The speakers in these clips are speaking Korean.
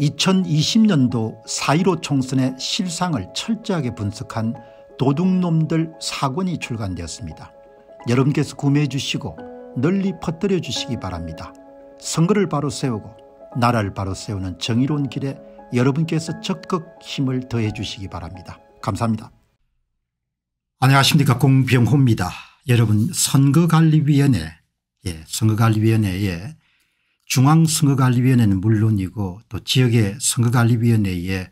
2020년도 4.15 총선의 실상을 철저하게 분석한 도둑놈들 사권이 출간되었습니다. 여러분께서 구매해 주시고 널리 퍼뜨려 주시기 바랍니다. 선거를 바로 세우고 나라를 바로 세우는 정의로운 길에 여러분께서 적극 힘을 더해 주시기 바랍니다. 감사합니다. 안녕하십니까 공병호입니다. 여러분 선거관리위원회 예, 선거관리위원회에 중앙선거관리위원회는 물론이고 또 지역의 선거관리위원회의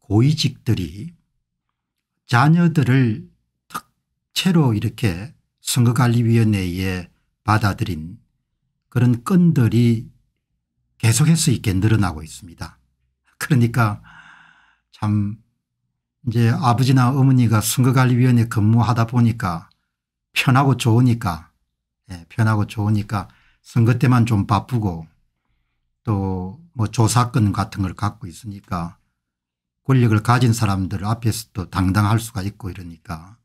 고위직들이 자녀들을 특채로 이렇게 선거관리위원회에 받아들인 그런 건들이 계속해서 있게 늘어나고 있습니다. 그러니까 참 이제 아버지나 어머니가 선거관리위원회 근무하다 보니까 편하고 좋으니까 예, 편하고 좋으니까 선거 때만 좀 바쁘고 또뭐 조사권 같은 걸 갖고 있으니까 권력을 가진 사람들 앞에서도 당당할 수가 있고 이러니까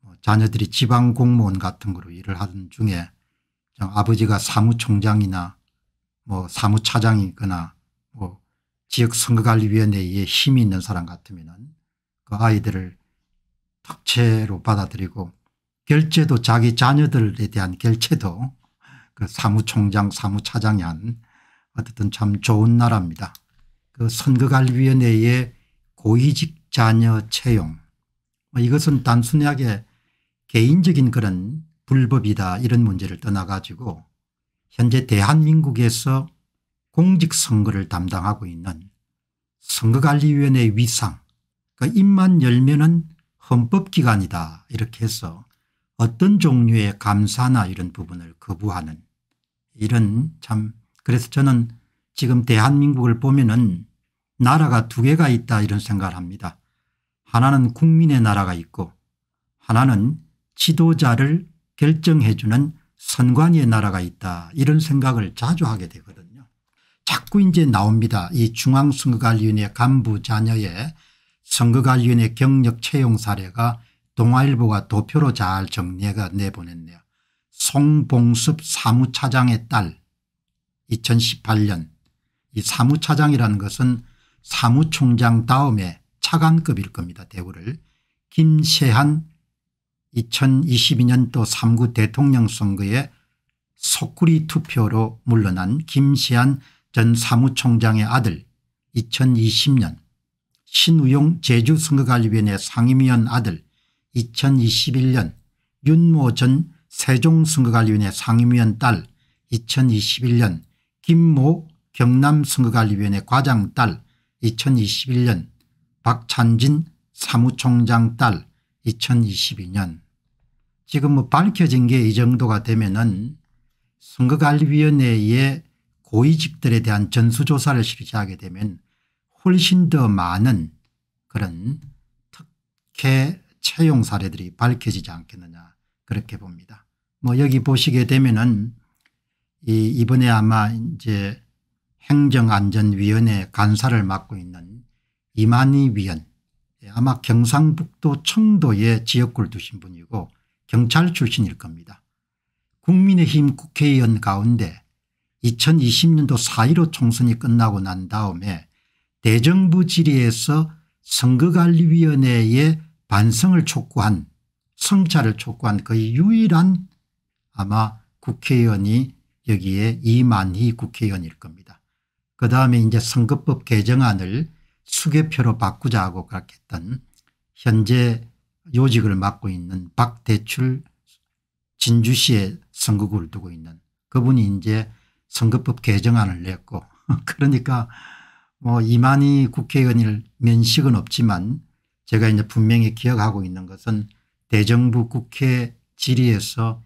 뭐 자녀들이 지방 공무원 같은 거로 일을 하던 중에 아버지가 사무총장이나 뭐 사무차장이거나 뭐 지역선거관리위원회에 힘이 있는 사람 같으면 그 아이들을 특채로 받아들이고 결제도 자기 자녀들에 대한 결제도 그 사무총장 사무차장이 한 어쨌든 참 좋은 나라입니다. 그 선거관리위원회의 고위직 자녀 채용 뭐 이것은 단순하게 개인적인 그런 불법이다 이런 문제를 떠나가지고 현재 대한민국에서 공직선거를 담당하고 있는 선거관리위원회 위상 그러니까 입만 열면 은 헌법기관이다 이렇게 해서 어떤 종류의 감사나 이런 부분을 거부하는 이런 참 그래서 저는 지금 대한민국을 보면은 나라가 두 개가 있다 이런 생각을 합니다. 하나는 국민의 나라가 있고 하나는 지도자를 결정해 주는 선관위의 나라가 있다 이런 생각을 자주 하게 되거든요. 자꾸 이제 나옵니다. 이 중앙선거관리위원회 간부 자녀의 선거관리위원회 경력 채용 사례가 동아일보가 도표로 잘 정리해가 내보냈네요. 송봉섭 사무차장의 딸 2018년 이 사무차장이라는 것은 사무총장 다음에 차관급일 겁니다. 대우를 김세한 2022년도 3구 대통령 선거에 속구리 투표로 물러난 김시한 전 사무총장의 아들 2020년 신우용 제주선거관리위원회 상임위원 아들 2021년 윤모 전 세종선거관리위원회 상임위원 딸 2021년 김모 경남선거관리위원회 과장 딸 2021년 박찬진 사무총장 딸 2022년 지금 뭐 밝혀진 게 이 정도가 되면은 선거관리위원회의 고위직들에 대한 전수조사를 실시하게 되면 훨씬 더 많은 그런 특혜 채용 사례들이 밝혀지지 않겠느냐 그렇게 봅니다. 뭐 여기 보시게 되면은 이 이번에 아마 이제 행정안전위원회 간사를 맡고 있는 이만희 위원 아마 경상북도 청도에 지역구를 두신 분이고 경찰 출신일 겁니다. 국민의힘 국회의원 가운데 2020년도 4.15 총선이 끝나고 난 다음에 대정부 질의에서 선거관리위원회의 반성을 촉구한 성찰을 촉구한 거의 유일한 아마 국회의원이 여기에 이만희 국회의원일 겁니다. 그 다음에 이제 선거법 개정안을 수개표로 바꾸자고 그렇던 현재 요직을 맡고 있는 박대출 진주시에 선거구를 두고 있는 그분이 이제 선거법 개정안을 냈고 그러니까 뭐 이만희 국회의원일 면식은 없지만 제가 이제 분명히 기억하고 있는 것은 대정부 국회 질의에서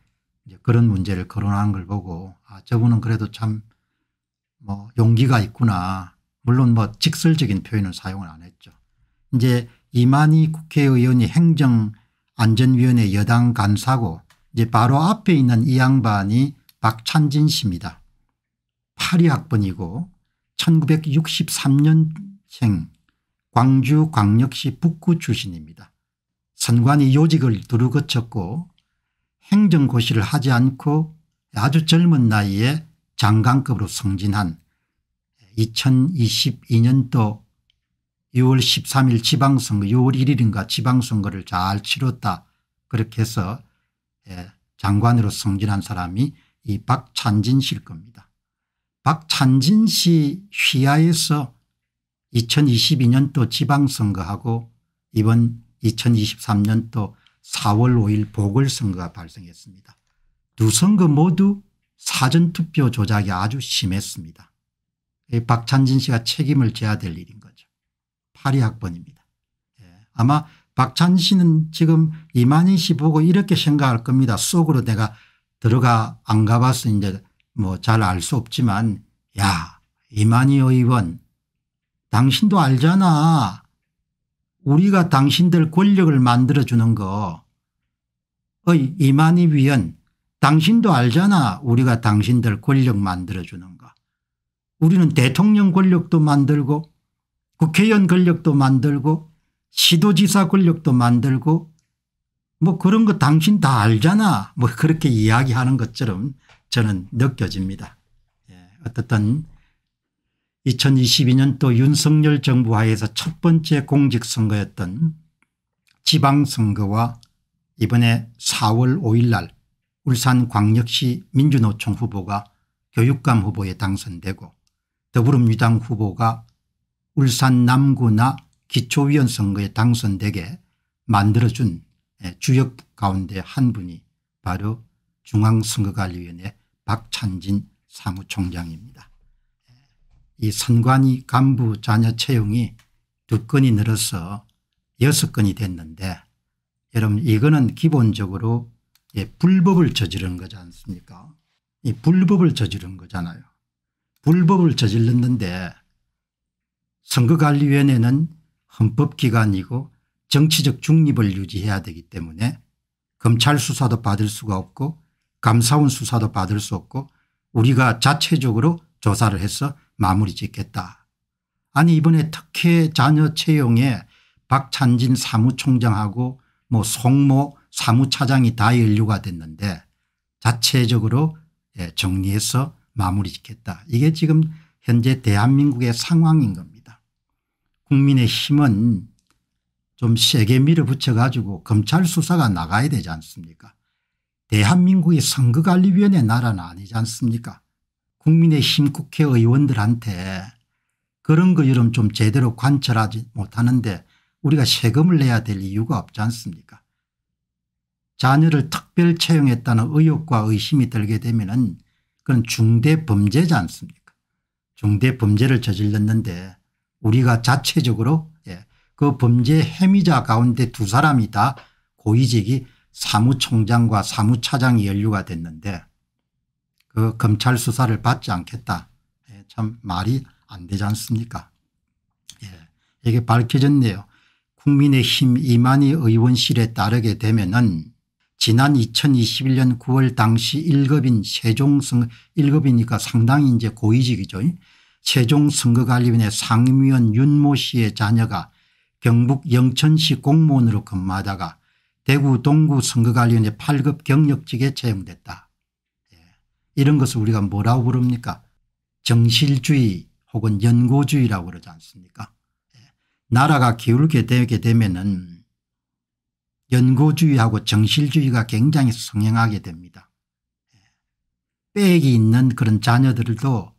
그런 문제를 거론한 걸 보고 아, 저분은 그래도 참뭐 용기가 있구나. 물론 뭐 직설적인 표현을 사용을 안 했죠. 이제 이만희 국회의원이 행정안전위원회 여당 간사고 이제 바로 앞에 있는 이 양반이 박찬진 씨입니다. 파리 학번이고 1963년생 광주광역시 북구 출신입니다. 선관위 요직을 두루 거쳤고 행정고시를 하지 않고 아주 젊은 나이에 장관급으로 승진한 2022년도 6월 13일 지방선거 6월 1일인가 지방선거를 잘 치렀다 그렇게 해서 예, 장관으로 승진한 사람이 이 박찬진 씨일 겁니다. 박찬진 씨 휘하에서 2022년도 지방선거하고 이번 2023년도 4월 5일 보궐선거가 발생했습니다. 두 선거 모두 사전투표 조작이 아주 심했습니다. 박찬진 씨가 책임을 져야 될 일인 거죠. 파리 학번입니다. 예, 아마 박찬 씨는 지금 이만희 씨 보고 이렇게 생각할 겁니다. 속으로 내가 들어가 안 가봐서 이제 뭐 잘 알 수 없지만 야 이만희 의원 당신도 알잖아. 우리가 당신들 권력을 만들어주는 거. 어이 이만희 위원 당신도 알잖아 우리가 당신들 권력 만들어주는 거. 우리는 대통령 권력도 만들고 국회의원 권력도 만들고 시도지사 권력도 만들고 뭐 그런 거 당신 다 알잖아 뭐 그렇게 이야기하는 것처럼 저는 느껴집니다. 예, 어떻든 2022년 또 윤석열 정부 하에서 첫 번째 공직선거였던 지방선거와 이번에 4월 5일 날 울산광역시 민주노총 후보가 교육감 후보에 당선되고 더불어민주당 후보가 울산 남구나 기초위원 선거에 당선되게 만들어준 예, 주역 가운데 한 분이 바로 중앙선거관리위원회 박찬진 사무총장입니다. 예, 이 선관위 간부 자녀 채용이 두 건이 늘어서 여섯 건이 됐는데 여러분 이거는 기본적으로 예, 불법을 저지른 거지 않습니까 이 불법을 저지른 거잖아요. 불법을 저질렀는데 선거관리위원회는 헌법기관이고 정치적 중립을 유지해야 되기 때문에 검찰 수사도 받을 수가 없고 감사원 수사도 받을 수 없고 우리가 자체적으로 조사를 해서 마무리 짓겠다. 아니 이번에 특혜 자녀 채용에 박찬진 사무총장하고 뭐 송모 사무차장이 다 연루가 됐는데 자체적으로 예, 정리해서 마무리 짓겠다. 이게 지금 현재 대한민국의 상황인 겁니다. 국민의 힘은 좀 세게 밀어붙여 가지고 검찰 수사가 나가야 되지 않습니까 대한민국의 선거관리위원회 나라는 아니지 않습니까 국민의힘 국회의원들한테 그런 거 이름 좀 제대로 관철하지 못하는데 우리가 세금을 내야 될 이유가 없지 않습니까 자녀를 특별 채용했다는 의혹과 의심이 들게 되면 은 그건 중대 범죄지 않습니까 중대 범죄를 저질렀는데 우리가 자체적으로 예, 그 범죄 혐의자 가운데 두 사람이 다 고위직이 사무총장과 사무차장이 연루가 됐는데 그 검찰 수사를 받지 않겠다 예, 참 말이 안 되지 않습니까 예, 이게 밝혀졌네요 국민의힘 이만희 의원실에 따르게 되면 은 지난 2021년 9월 당시 1급인 세종선 1급이니까 상당히 이제 고위직이죠. 세종선거관리위원회 상임위원 윤모 씨의 자녀가 경북 영천시 공무원으로 근무하다가 대구 동구 선거관리위원회 8급 경력직에 채용됐다. 예. 이런 것을 우리가 뭐라고 부릅니까 정실주의 혹은 연고주의라고 그러지 않습니까 예. 나라가 기울게 되게 되면 은 연고주의하고 정실주의가 굉장히 성행하게 됩니다. 빽이 예. 있는 그런 자녀들도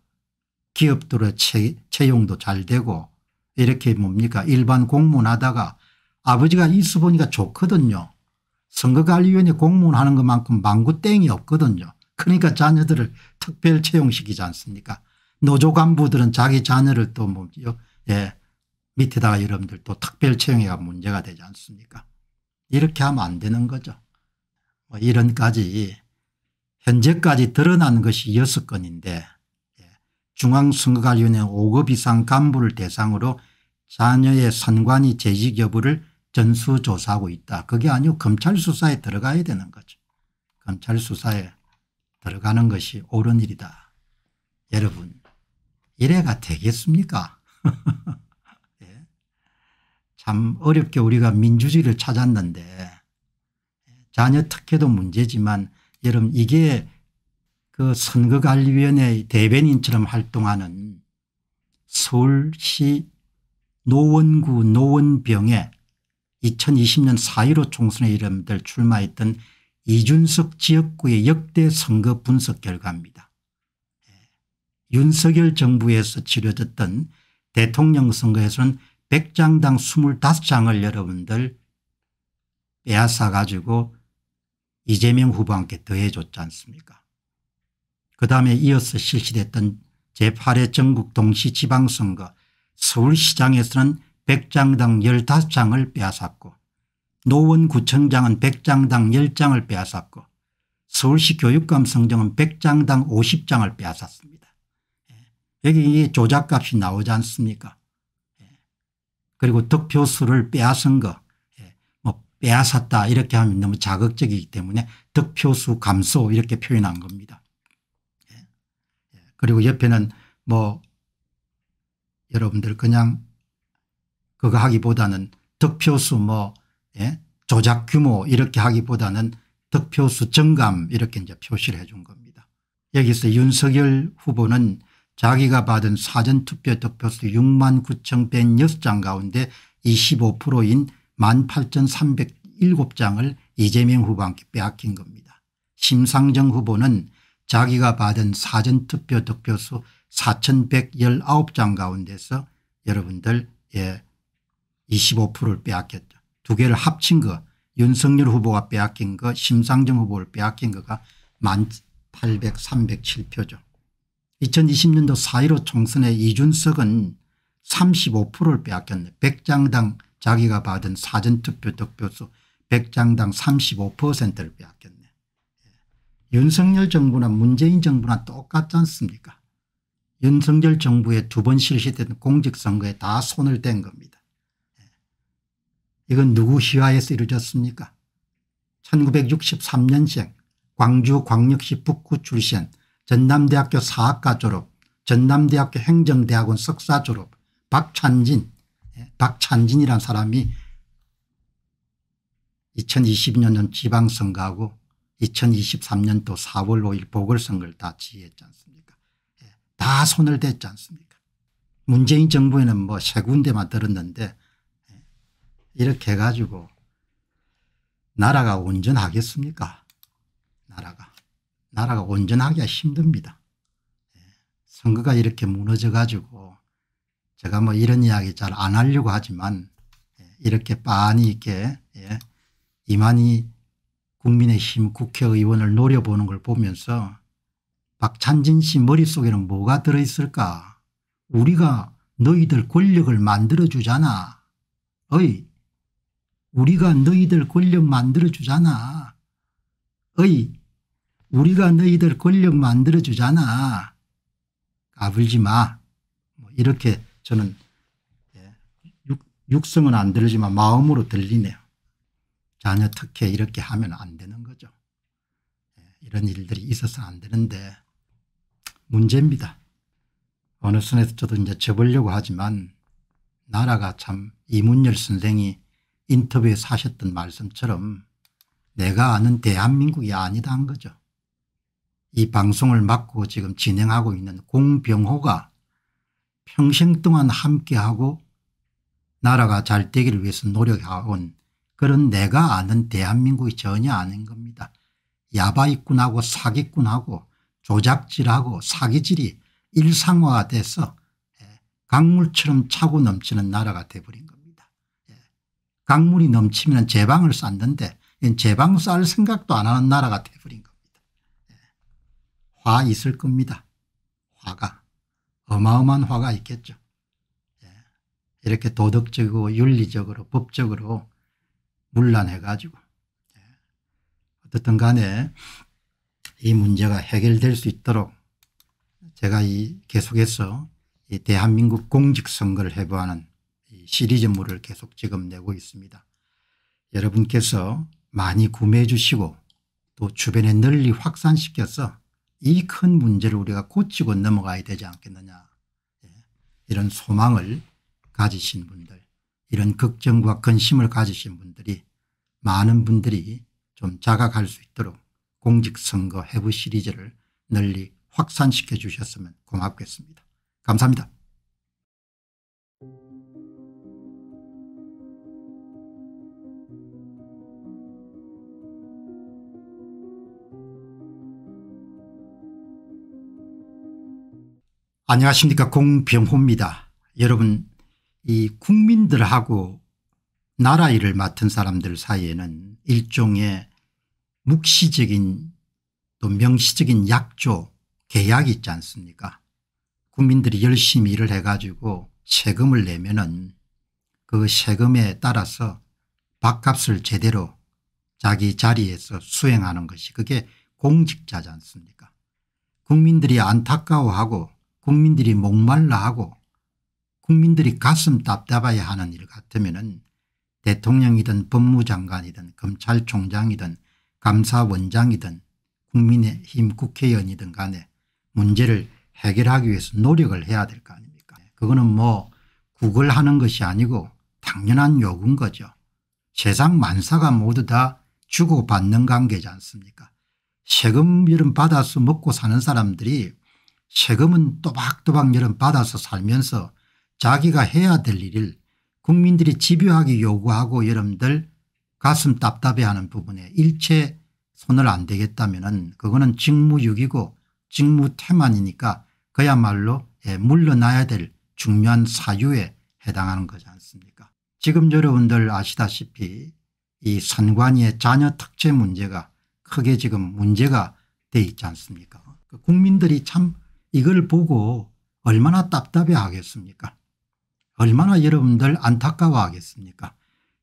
기업들의 채, 채용도 잘 되고 이렇게 뭡니까 일반 공무원하다가 아버지가 있어 보니까 좋거든요. 선거관리위원회 공무원하는 것만큼 망구땡이 없거든요. 그러니까 자녀들을 특별 채용시키지 않습니까 노조 간부들은 자기 자녀를 또 뭐, 예, 밑에다가 여러분들 또 특별 채용해가 문제가 되지 않습니까 이렇게 하면 안 되는 거죠. 뭐 이런까지 현재까지 드러난 것이 6건인데 예, 중앙선거관리위원회 5급 이상 간부를 대상으로 자녀의 선관위 재직 여부를 전수조사하고 있다. 그게 아니고 검찰 수사에 들어가야 되는 거죠. 검찰 수사에 들어가는 것이 옳은 일이다. 여러분 이래가 되겠습니까 참 어렵게 우리가 민주주의를 찾았는데 자녀 특혜도 문제지만 여러분 이게 그 선거관리위원회 대변인처럼 활동하는 서울시 노원구 노원병에 2020년 4.15 총선에 이름들 출마했던 이준석 지역구의 역대 선거 분석 결과입니다. 예. 윤석열 정부에서 치러졌던 대통령 선거에서는 100장당 25장을 여러분들 빼앗아 가지고 이재명 후보한테 더해줬지 않습니까 그다음에 이어서 실시됐던 제8회 전국 동시 지방선거 서울시장에서는 100장당 15장을 빼앗았고 노원구청장은 100장당 10장을 빼앗았고 서울시 교육감 성정은 100장당 50장을 빼앗았습니다. 예. 여기 조작값이 나오지 않습니까 그리고 득표수를 빼앗은 거, 예. 뭐 빼앗았다 이렇게 하면 너무 자극적이기 때문에 득표수 감소 이렇게 표현한 겁니다. 예. 예. 그리고 옆에는 뭐 여러분들 그냥 그거 하기보다는 득표수 뭐 예? 조작 규모 이렇게 하기보다는 득표수 증감 이렇게 이제 표시를 해 준 겁니다. 여기서 윤석열 후보는 자기가 받은 사전투표 득표수 6만 9,106장 가운데 25%인 18,307장을 이재명 후보한테 빼앗긴 겁니다. 심상정 후보는 자기가 받은 사전투표 득표수 4,119장 가운데서 여러분들 예 25%를 빼앗겼죠. 두 개를 합친 거 윤석열 후보가 빼앗긴 거 심상정 후보를 빼앗긴 거가 1 8 307표죠. 2020년도 4.15 총선에 이준석은 35%를 빼앗겼네. 100장당 자기가 받은 사전투표 득표수 100장당 35%를 빼앗겼네. 예. 윤석열 정부나 문재인 정부나 똑같지 않습니까 윤석열 정부의 두 번 실시된 공직선거에 다 손을 댄 겁니다. 예. 이건 누구 희화에서 이루어졌습니까 1963년생 광주 광역시 북구 출신 전남대학교 사학과 졸업 전남대학교 행정대학원 석사 졸업 박찬진 예, 박찬진이란 사람이 2022년 지방선거하고 2023년도 4월 5일 보궐선거를 다 지휘했지 않습니까 예, 다 손을 댔지 않습니까 문재인 정부에는 뭐 세 군데만 들었는데 예, 이렇게 해가지고 나라가 온전하겠습니까 나라가 나라가 온전하기가 힘듭니다. 예. 선거가 이렇게 무너져 가지고 제가 뭐 이런 이야기 잘 안 하려고 하지만 예, 이렇게 빤히 있게 예, 이만희 국민의힘 국회의원을 노려보는 걸 보면서 박찬진 씨 머릿속에는 뭐가 들어있을까 우리가 너희들 권력을 만들어주잖아 어이 우리가 너희들 권력 만들어주잖아 어이 우리가 너희들 권력 만들어주잖아. 까불지 마. 뭐 이렇게 저는 예, 육성은 안 들리지만 마음으로 들리네요. 자녀 특혜 이렇게 하면 안 되는 거죠. 예, 이런 일들이 있어서 안 되는데 문제입니다. 어느 순에서 저도 이제 접으려고 하지만 나라가 참 이문열 선생이 인터뷰에서 하셨던 말씀처럼 내가 아는 대한민국이 아니다 한 거죠. 이 방송을 맡고 지금 진행하고 있는 공병호가 평생 동안 함께하고 나라가 잘 되기를 위해서 노력해온 그런 내가 아는 대한민국이 전혀 아닌 겁니다. 야바이꾼하고 사기꾼하고 조작질하고 사기질이 일상화돼서 예, 강물처럼 차고 넘치는 나라가 돼버린 겁니다. 예, 강물이 넘치면 제방을 쌓는데 제방 쌓을 생각도 안 하는 나라가 돼버린 겁니다. 화 있을 겁니다. 화가 어마어마한 화가 있겠죠. 예. 이렇게 도덕적이고 윤리적으로 법적으로 물란해가지고 예. 어떻든 간에 이 문제가 해결될 수 있도록 제가 이 계속해서 이 대한민국 공직선거를 해부하는 시리즈물을 계속 지금 내고 있습니다. 여러분께서 많이 구매해 주시고 또 주변에 널리 확산시켜서 이큰 문제를 우리가 고치고 넘어가야 되지 않겠느냐 예. 이런 소망을 가지신 분들 이런 걱정과 근심을 가지신 분들이 많은 분들이 좀 자각할 수 있도록 공직선거 해부 시리즈를 널리 확산시켜 주셨으면 고맙겠습니다. 감사합니다. 안녕하십니까 공병호입니다. 여러분 이 국민들하고 나라 일을 맡은 사람들 사이에는 일종의 묵시적인 또 명시적인 약조 계약이 있지 않습니까 국민들이 열심히 일을 해가지고 세금을 내면 은그 세금에 따라서 밥값을 제대로 자기 자리에서 수행하는 것이 그게 공직자지 않습니까 국민들이 안타까워하고 국민들이 목말라 하고 국민들이 가슴 답답해야 하는 일 같으면 은 대통령이든 법무장관이든 검찰총장이든 감사원장이든 국민의힘 국회의원이든 간에 문제를 해결하기 위해서 노력을 해야 될 거 아닙니까 그거는 뭐구걸 하는 것이 아니고 당연한 요구인 거죠. 세상 만사가 모두 다 주고받는 관계지 않습니까 세금 이름 받아서 먹고 사는 사람들이 세금은 또박또박 여름 받아서 살면서 자기가 해야 될 일을 국민들이 집요하게 요구하고 여러분들 가슴 답답해하는 부분에 일체 손을 안 대겠다면 은 그거는 직무유기고 직무태만이니까 그야말로 예, 물러나야 될 중요한 사유에 해당하는 거지 않습니까 지금 여러분들 아시다시피 이 선관위의 자녀 특채 문제가 크게 지금 문제가 돼 있지 않습니까 그러니까 국민들이 참 이걸 보고 얼마나 답답해 하겠습니까 얼마나 여러분들 안타까워 하겠습니까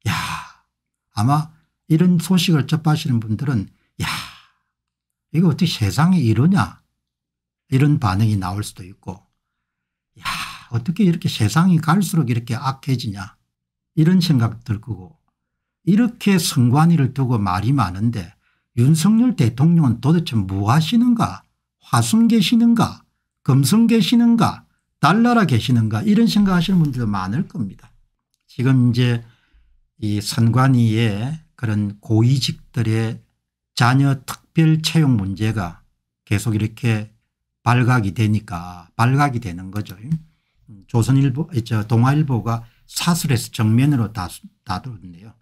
야 아마 이런 소식을 접하시는 분들은 야 이거 어떻게 세상에 이러냐 이런 반응이 나올 수도 있고 야 어떻게 이렇게 세상이 갈수록 이렇게 악해지냐 이런 생각 들고 이렇게 선관위를 두고 말이 많은데 윤석열 대통령은 도대체 뭐 하시는가 화숨 계시는가 금성 계시는가 달나라 계시는가 이런 생각하시는 분들도 많을 겁니다. 지금 이제 이 선관위의 그런 고위직들의 자녀 특별 채용 문제가 계속 이렇게 발각이 되니까 발각이 되는 거죠. 조선일보 저 동아일보가 사설에서 정면으로 다다는데요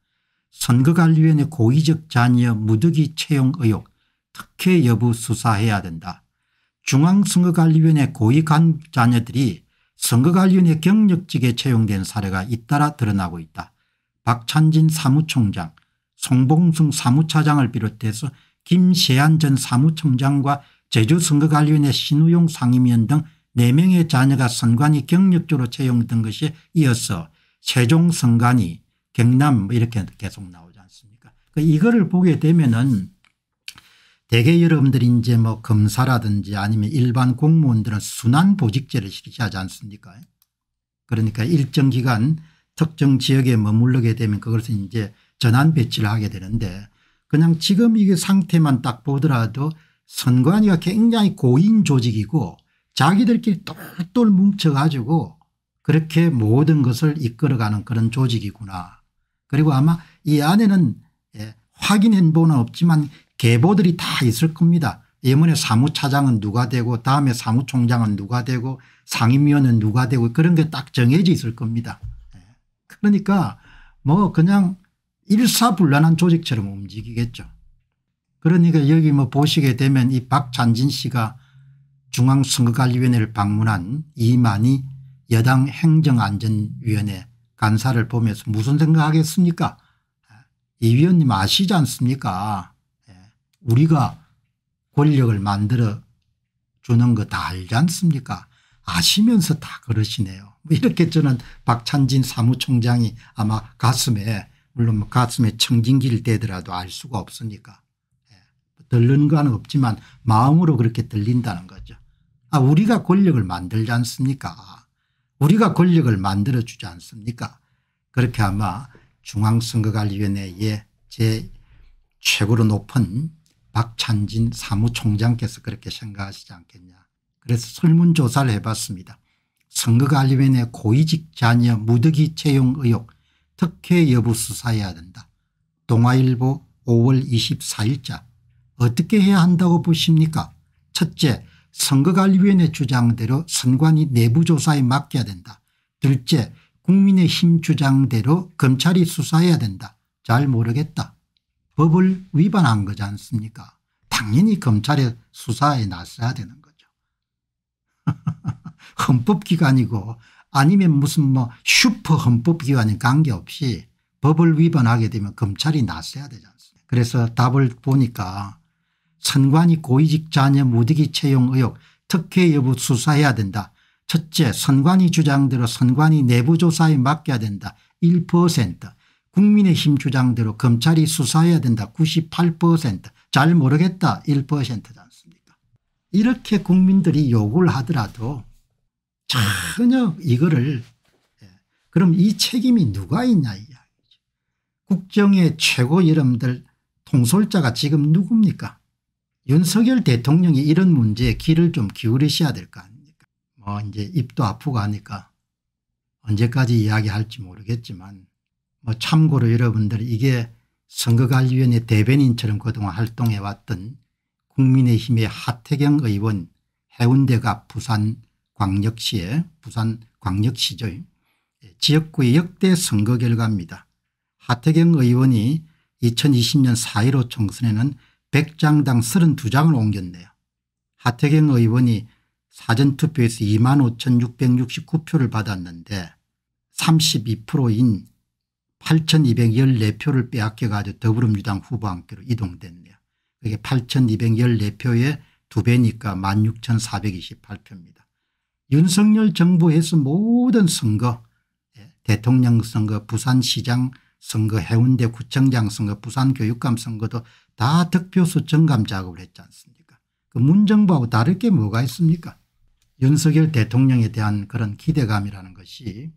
선거관리위원회 고위직 자녀 무득이 채용 의혹 특혜 여부 수사해야 된다. 중앙선거관리위원회 고위간 자녀들이 선거관리위원회 경력직에 채용된 사례가 잇따라 드러나고 있다. 박찬진 사무총장 송봉승 사무차장을 비롯해서 김세한 전 사무총장과 제주선거관리위원회 신우용 상임위원 등 4명의 자녀가 선관위 경력조로 채용된 것이 이어서 세종선관위 경남 뭐 이렇게 계속 나오지 않습니까 그러니까 이거를 보게 되면 은 대개 여러분들이 이제 뭐 검사라든지 아니면 일반 공무원들은 순환 보직제를 실시하지 않습니까 그러니까 일정 기간 특정 지역에 머물러게 되면 그것을 이제 전환 배치를 하게 되는데 그냥 지금 이게 상태만 딱 보더라도 선관위가 굉장히 고인 조직이고 자기들끼리 똘똘 뭉쳐가지고 그렇게 모든 것을 이끌어가는 그런 조직이구나. 그리고 아마 이 안에는 예, 확인해 보는 없지만 계보들이 다 있을 겁니다. 예문의 사무차장은 누가 되고 다음에 사무총장은 누가 되고 상임위원은 누가 되고 그런 게 딱 정해져 있을 겁니다. 예. 그러니까 뭐 그냥 일사불란한 조직처럼 움직이겠죠. 그러니까 여기 뭐 보시게 되면 이 박찬진 씨가 중앙선거관리위원회를 방문한 이만희 여당 행정안전위원회 간사를 보면서 무슨 생각하겠습니까 예. 이 위원님 아시지 않습니까 우리가 권력을 만들어 주는 거 다 알지 않습니까 아시면서 다 그러시네요. 뭐 이렇게 저는 박찬진 사무총장이 아마 가슴에 물론 뭐 가슴에 청진기를 대더라도 알 수가 없으니까 예. 뭐 들리는 건 없지만 마음으로 그렇게 들린다는 거죠. 아 우리가 권력을 만들지 않습니까 우리가 권력을 만들어주지 않습니까 그렇게 아마 중앙선거관리위원회의 제 최고로 높은 박찬진 사무총장께서 그렇게 생각하시지 않겠냐. 그래서 설문조사를 해봤습니다. 선거관리위원회 고위직 자녀 무더기 채용 의혹 특혜 여부 수사해야 된다. 동아일보 5월 24일자 어떻게 해야 한다고 보십니까 첫째 선거관리위원회 주장대로 선관위 내부조사에 맡겨야 된다. 둘째 국민의힘 주장대로 검찰이 수사해야 된다. 잘 모르겠다. 법을 위반한 거지 않습니까 당연히 검찰의 수사에 나서야 되는 거죠. 헌법기관이고 아니면 무슨 뭐 슈퍼 헌법기관이 관계없이 법을 위반하게 되면 검찰이 나서야 되지 않습니까 그래서 답을 보니까 선관위 고위직 자녀 무디기 채용 의혹 특혜 여부 수사해야 된다. 첫째 선관위 주장대로 선관위 내부조사에 맡겨야 된다. 1% 국민의힘 주장대로 검찰이 수사해야 된다 98%잘 모르겠다 1%지 않습니까 이렇게 국민들이 요구를 하더라도 전혀 이거를 예. 그럼 이 책임이 누가 있냐 이야기죠. 국정의 최고 이름들 통솔자가 지금 누굽니까 윤석열 대통령이 이런 문제에 귀를 좀 기울이셔야 될 거 아닙니까 뭐 이제 입도 아프고 하니까 언제까지 이야기할지 모르겠지만 뭐 참고로 여러분들 이게 선거관리위원회 대변인처럼 그동안 활동해 왔던 국민의힘의 하태경 의원 해운대가 부산 광역시의 부산 광역시죠. 예, 지역구의 역대 선거 결과입니다. 하태경 의원이 2020년 4.15 총선에는 100장당 32장을 옮겼네요. 하태경 의원이 사전투표에서 25,669표를 받았는데 32%인 8,214표를 빼앗겨가지고 더불어민주당 후보 함께로 이동됐네요. 그게 8,214표의 두 배니까 16,428표입니다. 윤석열 정부에서 모든 선거 예, 대통령 선거 부산시장 선거 해운대 구청장 선거 부산교육감 선거도 다 득표수 증감 작업을 했지 않습니까 그 문정부하고 다를 게 뭐가 있습니까 윤석열 대통령에 대한 그런 기대감이라는 것이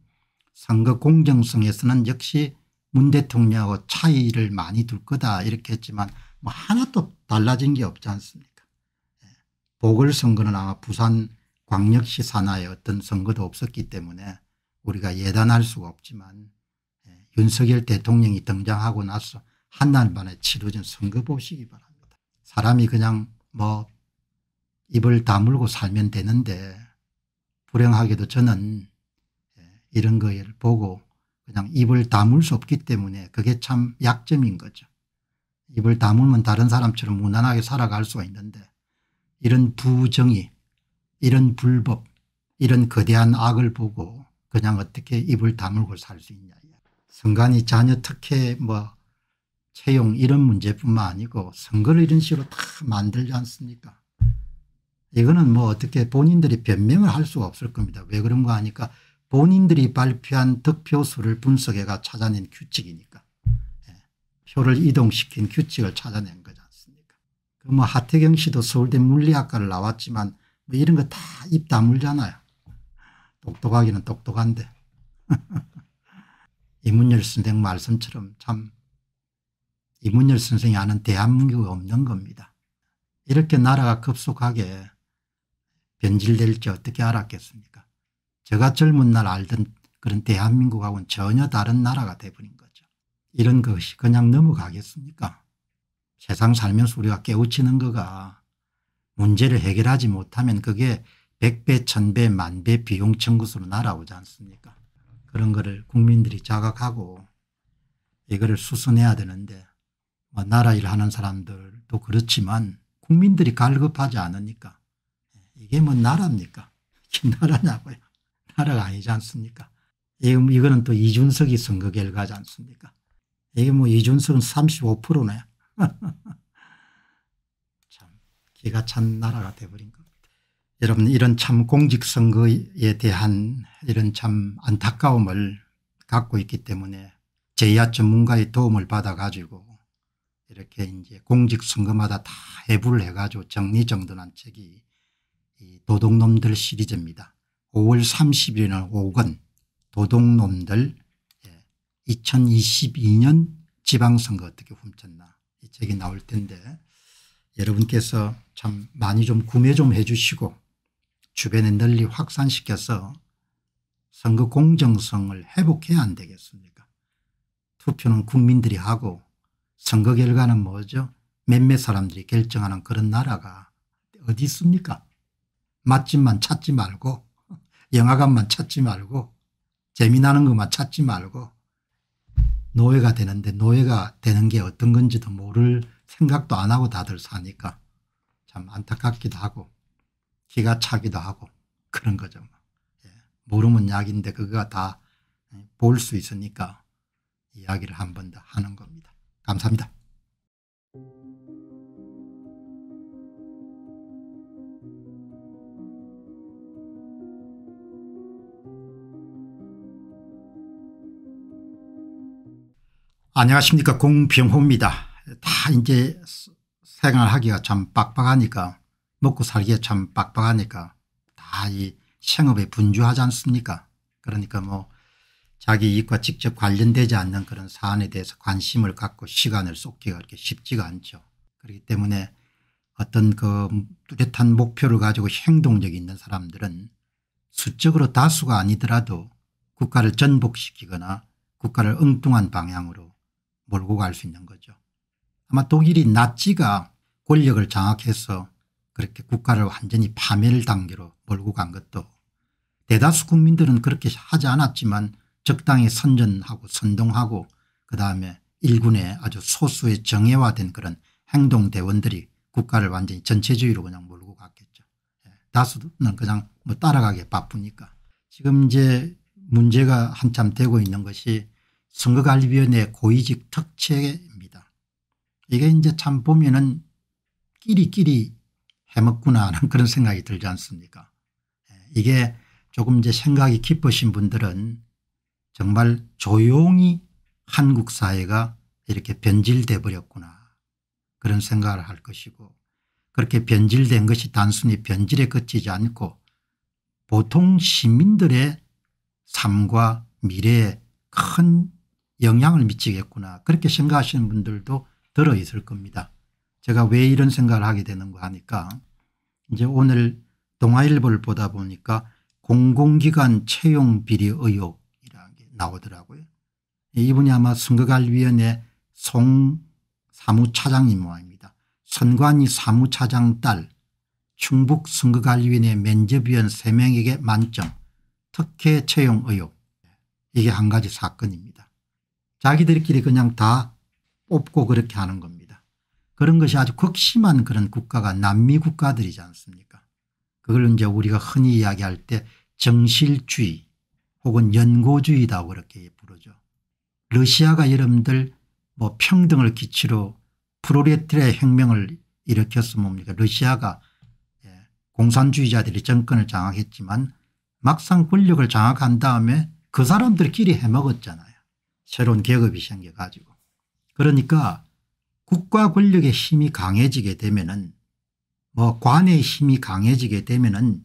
선거 공정성에서는 역시 문 대통령하고 차이를 많이 둘 거다 이렇게 했지만 뭐 하나도 달라진 게 없지 않습니까 예. 보궐선거는 아마 부산 광역시 산하의 어떤 선거도 없었기 때문에 우리가 예단할 수가 없지만 예, 윤석열 대통령이 등장하고 나서 한 날 만에 치러진 선거 보시기 바랍니다. 사람이 그냥 뭐 입을 다물고 살면 되는데 불행하게도 저는 예, 이런 거를 보고 그냥 입을 다물 수 없기 때문에 그게 참 약점인 거죠. 입을 다물면 다른 사람처럼 무난하게 살아갈 수가 있는데 이런 부정의 이런 불법 이런 거대한 악을 보고 그냥 어떻게 입을 다물고 살 수 있냐. 선관위 자녀 특혜 뭐 채용 이런 문제뿐만 아니고 선거를 이런 식으로 다 만들지 않습니까 이거는 뭐 어떻게 본인들이 변명을 할 수가 없을 겁니다. 왜 그런 거 하니까 본인들이 발표한 득표수를 분석해가 찾아낸 규칙이니까 예. 표를 이동시킨 규칙을 찾아낸 거지 않습니까 그뭐 하태경 씨도 서울대 물리학과를 나왔지만 뭐 이런 거 다 입 다물잖아요 똑똑하기는 똑똑한데 이문열 선생 말씀처럼 참 이문열 선생이 아는 대한민국이 없는 겁니다. 이렇게 나라가 급속하게 변질될지 어떻게 알았겠습니까 제가 젊은 날 알던 그런 대한민국하고는 전혀 다른 나라가 돼버린 거죠. 이런 것이 그냥 넘어가겠습니까? 세상 살면서 우리가 깨우치는 거가 문제를 해결하지 못하면 그게 1배1배 만배 비용 청구수로 날아오지 않습니까? 그런 거를 국민들이 자각하고 이거를 수선해야 되는데 뭐 나라 일 하는 사람들도 그렇지만 국민들이 갈급하지 않으니까 이게 뭐 나라입니까? 이게 나라냐고요. 나라가 아니지 않습니까? 뭐 이거는 또 이준석이 선거 결과지 않습니까? 이게 뭐 이준석은 35%네. 참 기가 찬 나라가 돼버린 겁니다. 여러분 이런 참 공직선거에 대한 이런 참 안타까움을 갖고 있기 때문에 제야 전문가의 도움을 받아가지고 이렇게 이제 공직선거마다 다 해부를 해가지고 정리정돈한 책이 도둑놈들 시리즈입니다. 5월 30일 날 오건 도둑놈들 2022년 예, 지방선거 어떻게 훔쳤나 이 책이 나올 텐데 여러분께서 참 많이 좀 구매 좀 해 주시고 주변에 널리 확산시켜서 선거 공정성을 회복해야 안 되겠습니까 투표는 국민들이 하고 선거 결과는 뭐죠 몇몇 사람들이 결정하는 그런 나라가 어디 있습니까 맛집만 찾지 말고 영화관만 찾지 말고 재미나는 것만 찾지 말고 노예가 되는데 노예가 되는 게 어떤 건지도 모를 생각도 안 하고 다들 사니까 참 안타깝기도 하고 기가 차기도 하고 그런 거죠. 예, 모르면 약인데 그거가 다 볼수 예, 있으니까 이야기를 한 번 더 하는 겁니다. 감사합니다. 안녕하십니까 공병호입니다. 다 이제 생활하기가 참 빡빡하니까 먹고 살기에 참 빡빡하니까 다 이 생업에 분주하지 않습니까 그러니까 뭐 자기 이익과 직접 관련되지 않는 그런 사안에 대해서 관심을 갖고 시간을 쏟기가 그렇게 쉽지가 않죠. 그렇기 때문에 어떤 그 뚜렷한 목표를 가지고 행동력이 있는 사람들은 수적으로 다수가 아니더라도 국가를 전복시키거나 국가를 엉뚱한 방향으로 몰고 갈 수 있는 거죠. 아마 독일이 나치가 권력을 장악해서 그렇게 국가를 완전히 파멸 단계로 몰고 간 것도 대다수 국민들은 그렇게 하지 않았지만 적당히 선전하고 선동하고 그다음에 일군의 아주 소수의 정예화된 그런 행동대원들이 국가를 완전히 전체주의로 그냥 몰고 갔겠죠. 예, 다수는 그냥 뭐 따라가기 바쁘니까. 지금 이제 문제가 한참 되고 있는 것이 선거관리위원회 고위직 특채입니다. 이게 이제 참 보면은 끼리끼리 해먹구나 하는 그런 생각이 들지 않습니까 예, 이게 조금 이제 생각이 깊으신 분들은 정말 조용히 한국 사회가 이렇게 변질돼 버렸구나 그런 생각을 할 것이고 그렇게 변질된 것이 단순히 변질에 그치지 않고 보통 시민들의 삶과 미래에 큰 영향을 미치겠구나 그렇게 생각하시는 분들도 들어 있을 겁니다. 제가 왜 이런 생각을 하게 되는가 하니까 이제 오늘 동아일보를 보다 보니까 공공기관 채용 비리 의혹이라는 게 나오더라고요. 이분이 아마 선거관리위원회 송 사무차장님 모양입니다. 선관위 사무차장 딸 충북 선거관리위원회 면접위원 3명에게 만점 특혜 채용 의혹 이게 한 가지 사건입니다. 자기들끼리 그냥 다 뽑고 그렇게 하는 겁니다. 그런 것이 아주 극심한 그런 국가가 남미 국가들이지 않습니까 그걸 이제 우리가 흔히 이야기할 때 정실주의 혹은 연고주의다 그렇게 부르죠. 러시아가 여러분들 뭐 평등을 기치로 프로레트의 혁명을 일으켰어 뭡니까 러시아가 예, 공산주의자들이 정권을 장악했지만 막상 권력을 장악한 다음에 그 사람들끼리 해먹었잖아요. 새로운 계급이 생겨가지고 그러니까 국가 권력의 힘이 강해지게 되면은 뭐 관의 힘이 강해지게 되면은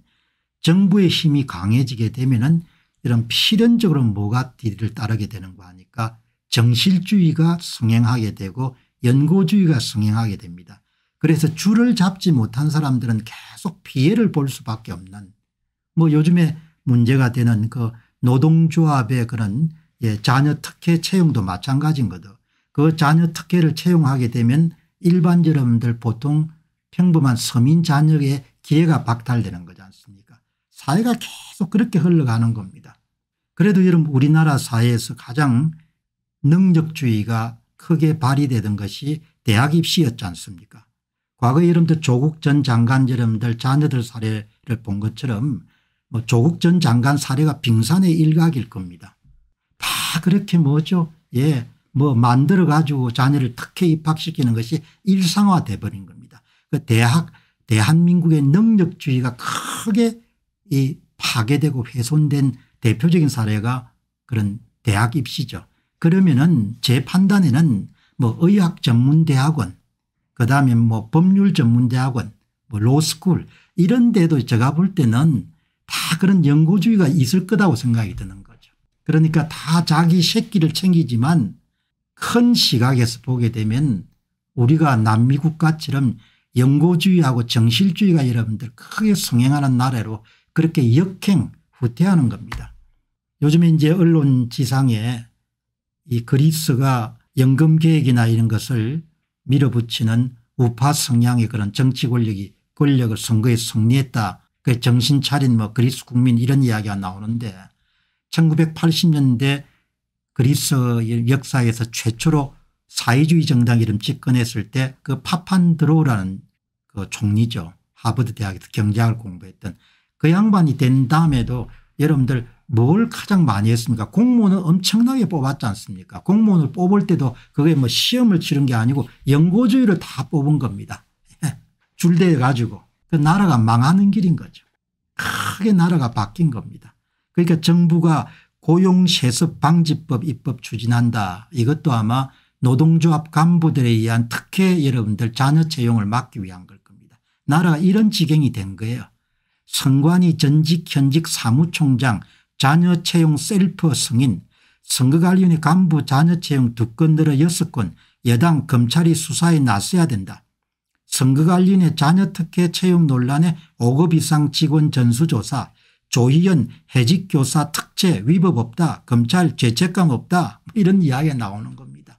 정부의 힘이 강해지게 되면은 이런 필연적으로 뭐가 뒤를 따르게 되는 거 아니까 정실주의가 성행하게 되고 연구주의가 성행하게 됩니다. 그래서 줄을 잡지 못한 사람들은 계속 피해를 볼 수밖에 없는 뭐 요즘에 문제가 되는 그 노동조합의 그런 예, 자녀 특혜 채용도 마찬가지인 거죠. 그 자녀 특혜를 채용하게 되면 일반 여러분들 보통 평범한 서민 자녀의 기회가 박탈되는 거지 않습니까 사회가 계속 그렇게 흘러가는 겁니다. 그래도 여러분 우리나라 사회에서 가장 능력주의가 크게 발휘되던 것이 대학 입시였지 않습니까 과거 여러분들 조국 전 장관 여러분들 자녀들 사례를 본 것처럼 뭐 조국 전 장관 사례가 빙산의 일각일 겁니다. 다 그렇게 뭐죠. 예. 뭐 만들어 가지고 자녀를 특혜 입학시키는 것이 일상화돼 버린 겁니다. 그 대학 대한민국의 능력주의가 크게 이 파괴되고 훼손된 대표적인 사례가 그런 대학 입시죠. 그러면은 제 판단에는 뭐 의학 전문 대학원 그다음에 뭐 법률 전문 대학원 뭐 로스쿨 이런 데도 제가 볼 때는 다 그런 연고주의가 있을 거다고 생각이 드는 그러니까 다 자기 새끼를 챙기지만 큰 시각에서 보게 되면 우리가 남미국가처럼 영고주의하고 정실주의가 여러분들 크게 성행하는 나라로 그렇게 역행 후퇴하는 겁니다. 요즘에 이제 언론 지상에 이 그리스가 연금 계획이나 이런 것을 밀어붙이는 우파 성향의 그런 정치 권력이 권력을 선거에 승리했다. 그 정신 차린 뭐 그리스 국민 이런 이야기가 나오는데 1980년대 그리스 역사에서 최초로 사회주의 정당 이름 집권했을 때 그 파판드로라는 그 총리죠. 하버드 대학에서 경제학을 공부했던 그 양반이 된 다음에도 여러분들 뭘 가장 많이 했습니까 공무원을 엄청나게 뽑았지 않습니까 공무원을 뽑을 때도 그게 뭐 시험을 치른 게 아니고 연고주의를 다 뽑은 겁니다. 줄대 가지고 그 나라가 망하는 길인 거죠. 크게 나라가 바뀐 겁니다. 그러니까 정부가 고용세습방지법 입법 추진한다. 이것도 아마 노동조합 간부들에 의한 특혜 여러분들 자녀 채용을 막기 위한 걸 겁니다. 나라가 이런 지경이 된 거예요. 선관위 전직 현직 사무총장 자녀 채용 셀프 승인 선거관리위원회 간부 자녀 채용 두 건 들어 여섯 건 여당 검찰이 수사에 나서야 된다. 선거관리위원회 자녀 특혜 채용 논란에 5급 이상 직원 전수조사 조희연 해직교사 특채 위법 없다 검찰 죄책감 없다 뭐 이런 이야기가 나오는 겁니다.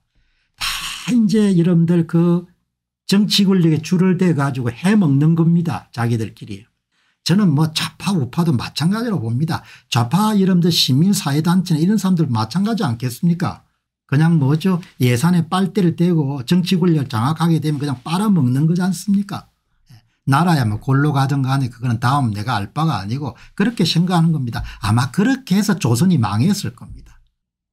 다 이제 여러분들 그 정치 권력에 줄을 대 가지고 해먹는 겁니다. 자기들끼리. 저는 뭐 좌파 우파도 마찬가지로 봅니다. 좌파 여러분들 시민사회단체나 이런 사람들 마찬가지 않겠습니까 그냥 뭐죠 예산에 빨대를 대고 정치 권력 을 장악하게 되면 그냥 빨아먹는 거지 않습니까 나라야 뭐 골로 가든 간에 그거는 다음 내가 알 바가 아니고 그렇게 생각하는 겁니다. 아마 그렇게 해서 조선이 망했을 겁니다.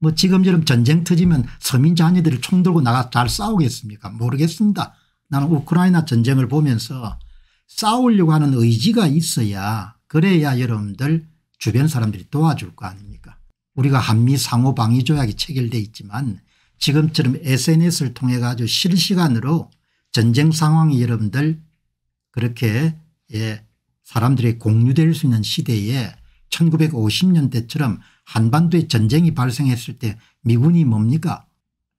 뭐 지금처럼 전쟁 터지면 서민 자녀들을 총 들고 나가 잘 싸우겠습니까 모르겠습니다. 나는 우크라이나 전쟁을 보면서 싸우려고 하는 의지가 있어야 그래야 여러분들 주변 사람들이 도와줄 거 아닙니까 우리가 한미 상호방위조약이 체결돼 있지만 지금처럼 sns를 통해 가지고 실시간으로 전쟁 상황이 여러분들 그렇게 예 사람들이 공유될 수 있는 시대에 1950년대처럼 한반도에 전쟁이 발생했을 때 미군이 뭡니까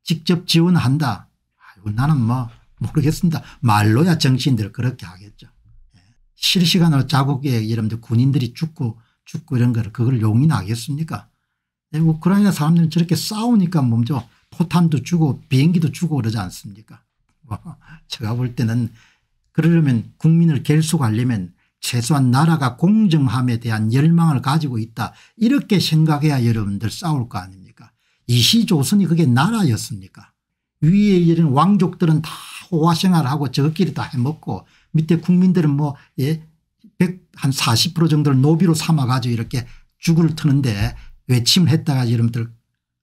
직접 지원한다 아이고 나는 뭐 모르겠습니다 말로야 정치인들 그렇게 하겠죠 예. 실시간으로 자국의 여러분들 군인들이 죽고 죽고 이런 걸 그걸 용인하겠습니까 예. 우크라이나 사람들은 저렇게 싸우니까 몸죠 포탄도 주고 비행기도 주고 그러지 않습니까 제가 볼 때는 그러려면 국민을 결속하려면 최소한 나라가 공정함에 대한 열망을 가지고 있다 이렇게 생각해야 여러분들 싸울 거 아닙니까 이시조선이 그게 나라였습니까 위에 이런 왕족들은 다 호화생활하고 저끼리 다 해먹고 밑에 국민들은 뭐 예, 4 0 정도를 노비로 삼아가지고 이렇게 죽을 트는데 외침을 했다가 여러분들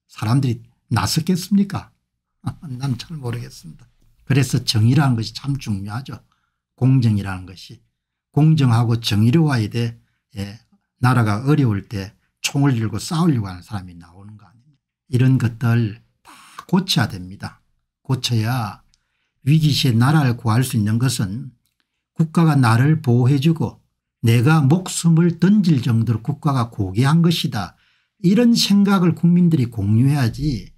사람들이 나섰겠습니까 난 잘 모르겠습니다. 그래서 정의라는 것이 참 중요하죠. 공정이라는 것이 공정하고 정의로 와야 돼 예, 나라가 어려울 때 총을 들고 싸우려고 하는 사람이 나오는 거 아닙니까 이런 것들 다 고쳐야 됩니다. 고쳐야 위기시에 나라를 구할 수 있는 것은 국가가 나를 보호해주고 내가 목숨을 던질 정도로 국가가 고귀한 것이다. 이런 생각을 국민들이 공유해야지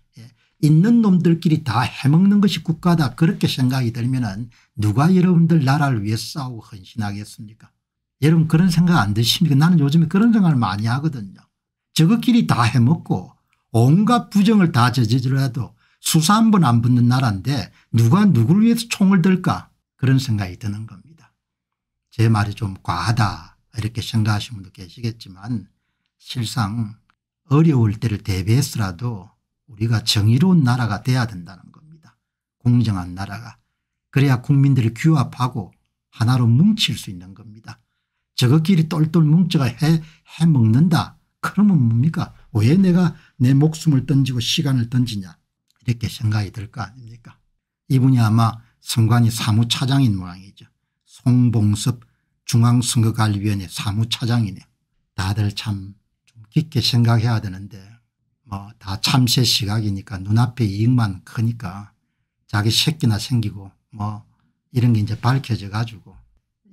있는 놈들끼리 다 해먹는 것이 국가다 그렇게 생각이 들면 누가 여러분들 나라를 위해 싸우고 헌신하겠습니까 여러분 그런 생각 안 드십니까 나는 요즘에 그런 생각을 많이 하거든요 저것끼리 다 해먹고 온갖 부정을 다 저지르라도 수사 한 번 안 붙는 나라인데 누가 누구를 위해서 총을 들까 그런 생각이 드는 겁니다 제 말이 좀 과하다 이렇게 생각하시는 분도 계시겠지만 실상 어려울 때를 대비해서라도 우리가 정의로운 나라가 돼야 된다는 겁니다. 공정한 나라가. 그래야 국민들을 규합하고 하나로 뭉칠 수 있는 겁니다. 저것끼리 똘똘 뭉쳐가 해, 해먹는다. 그러면 뭡니까? 왜 내가 내 목숨을 던지고 시간을 던지냐. 이렇게 생각이 들 거 아닙니까? 이분이 아마 선관위 사무차장인 모양이죠. 송봉섭 중앙선거관리위원회 사무차장이네요. 다들 참좀 깊게 생각해야 되는데 어, 다 참새 시각이니까 눈앞에 이익만 크니까 자기 새끼나 생기고 뭐 이런 게 이제 밝혀져 가지고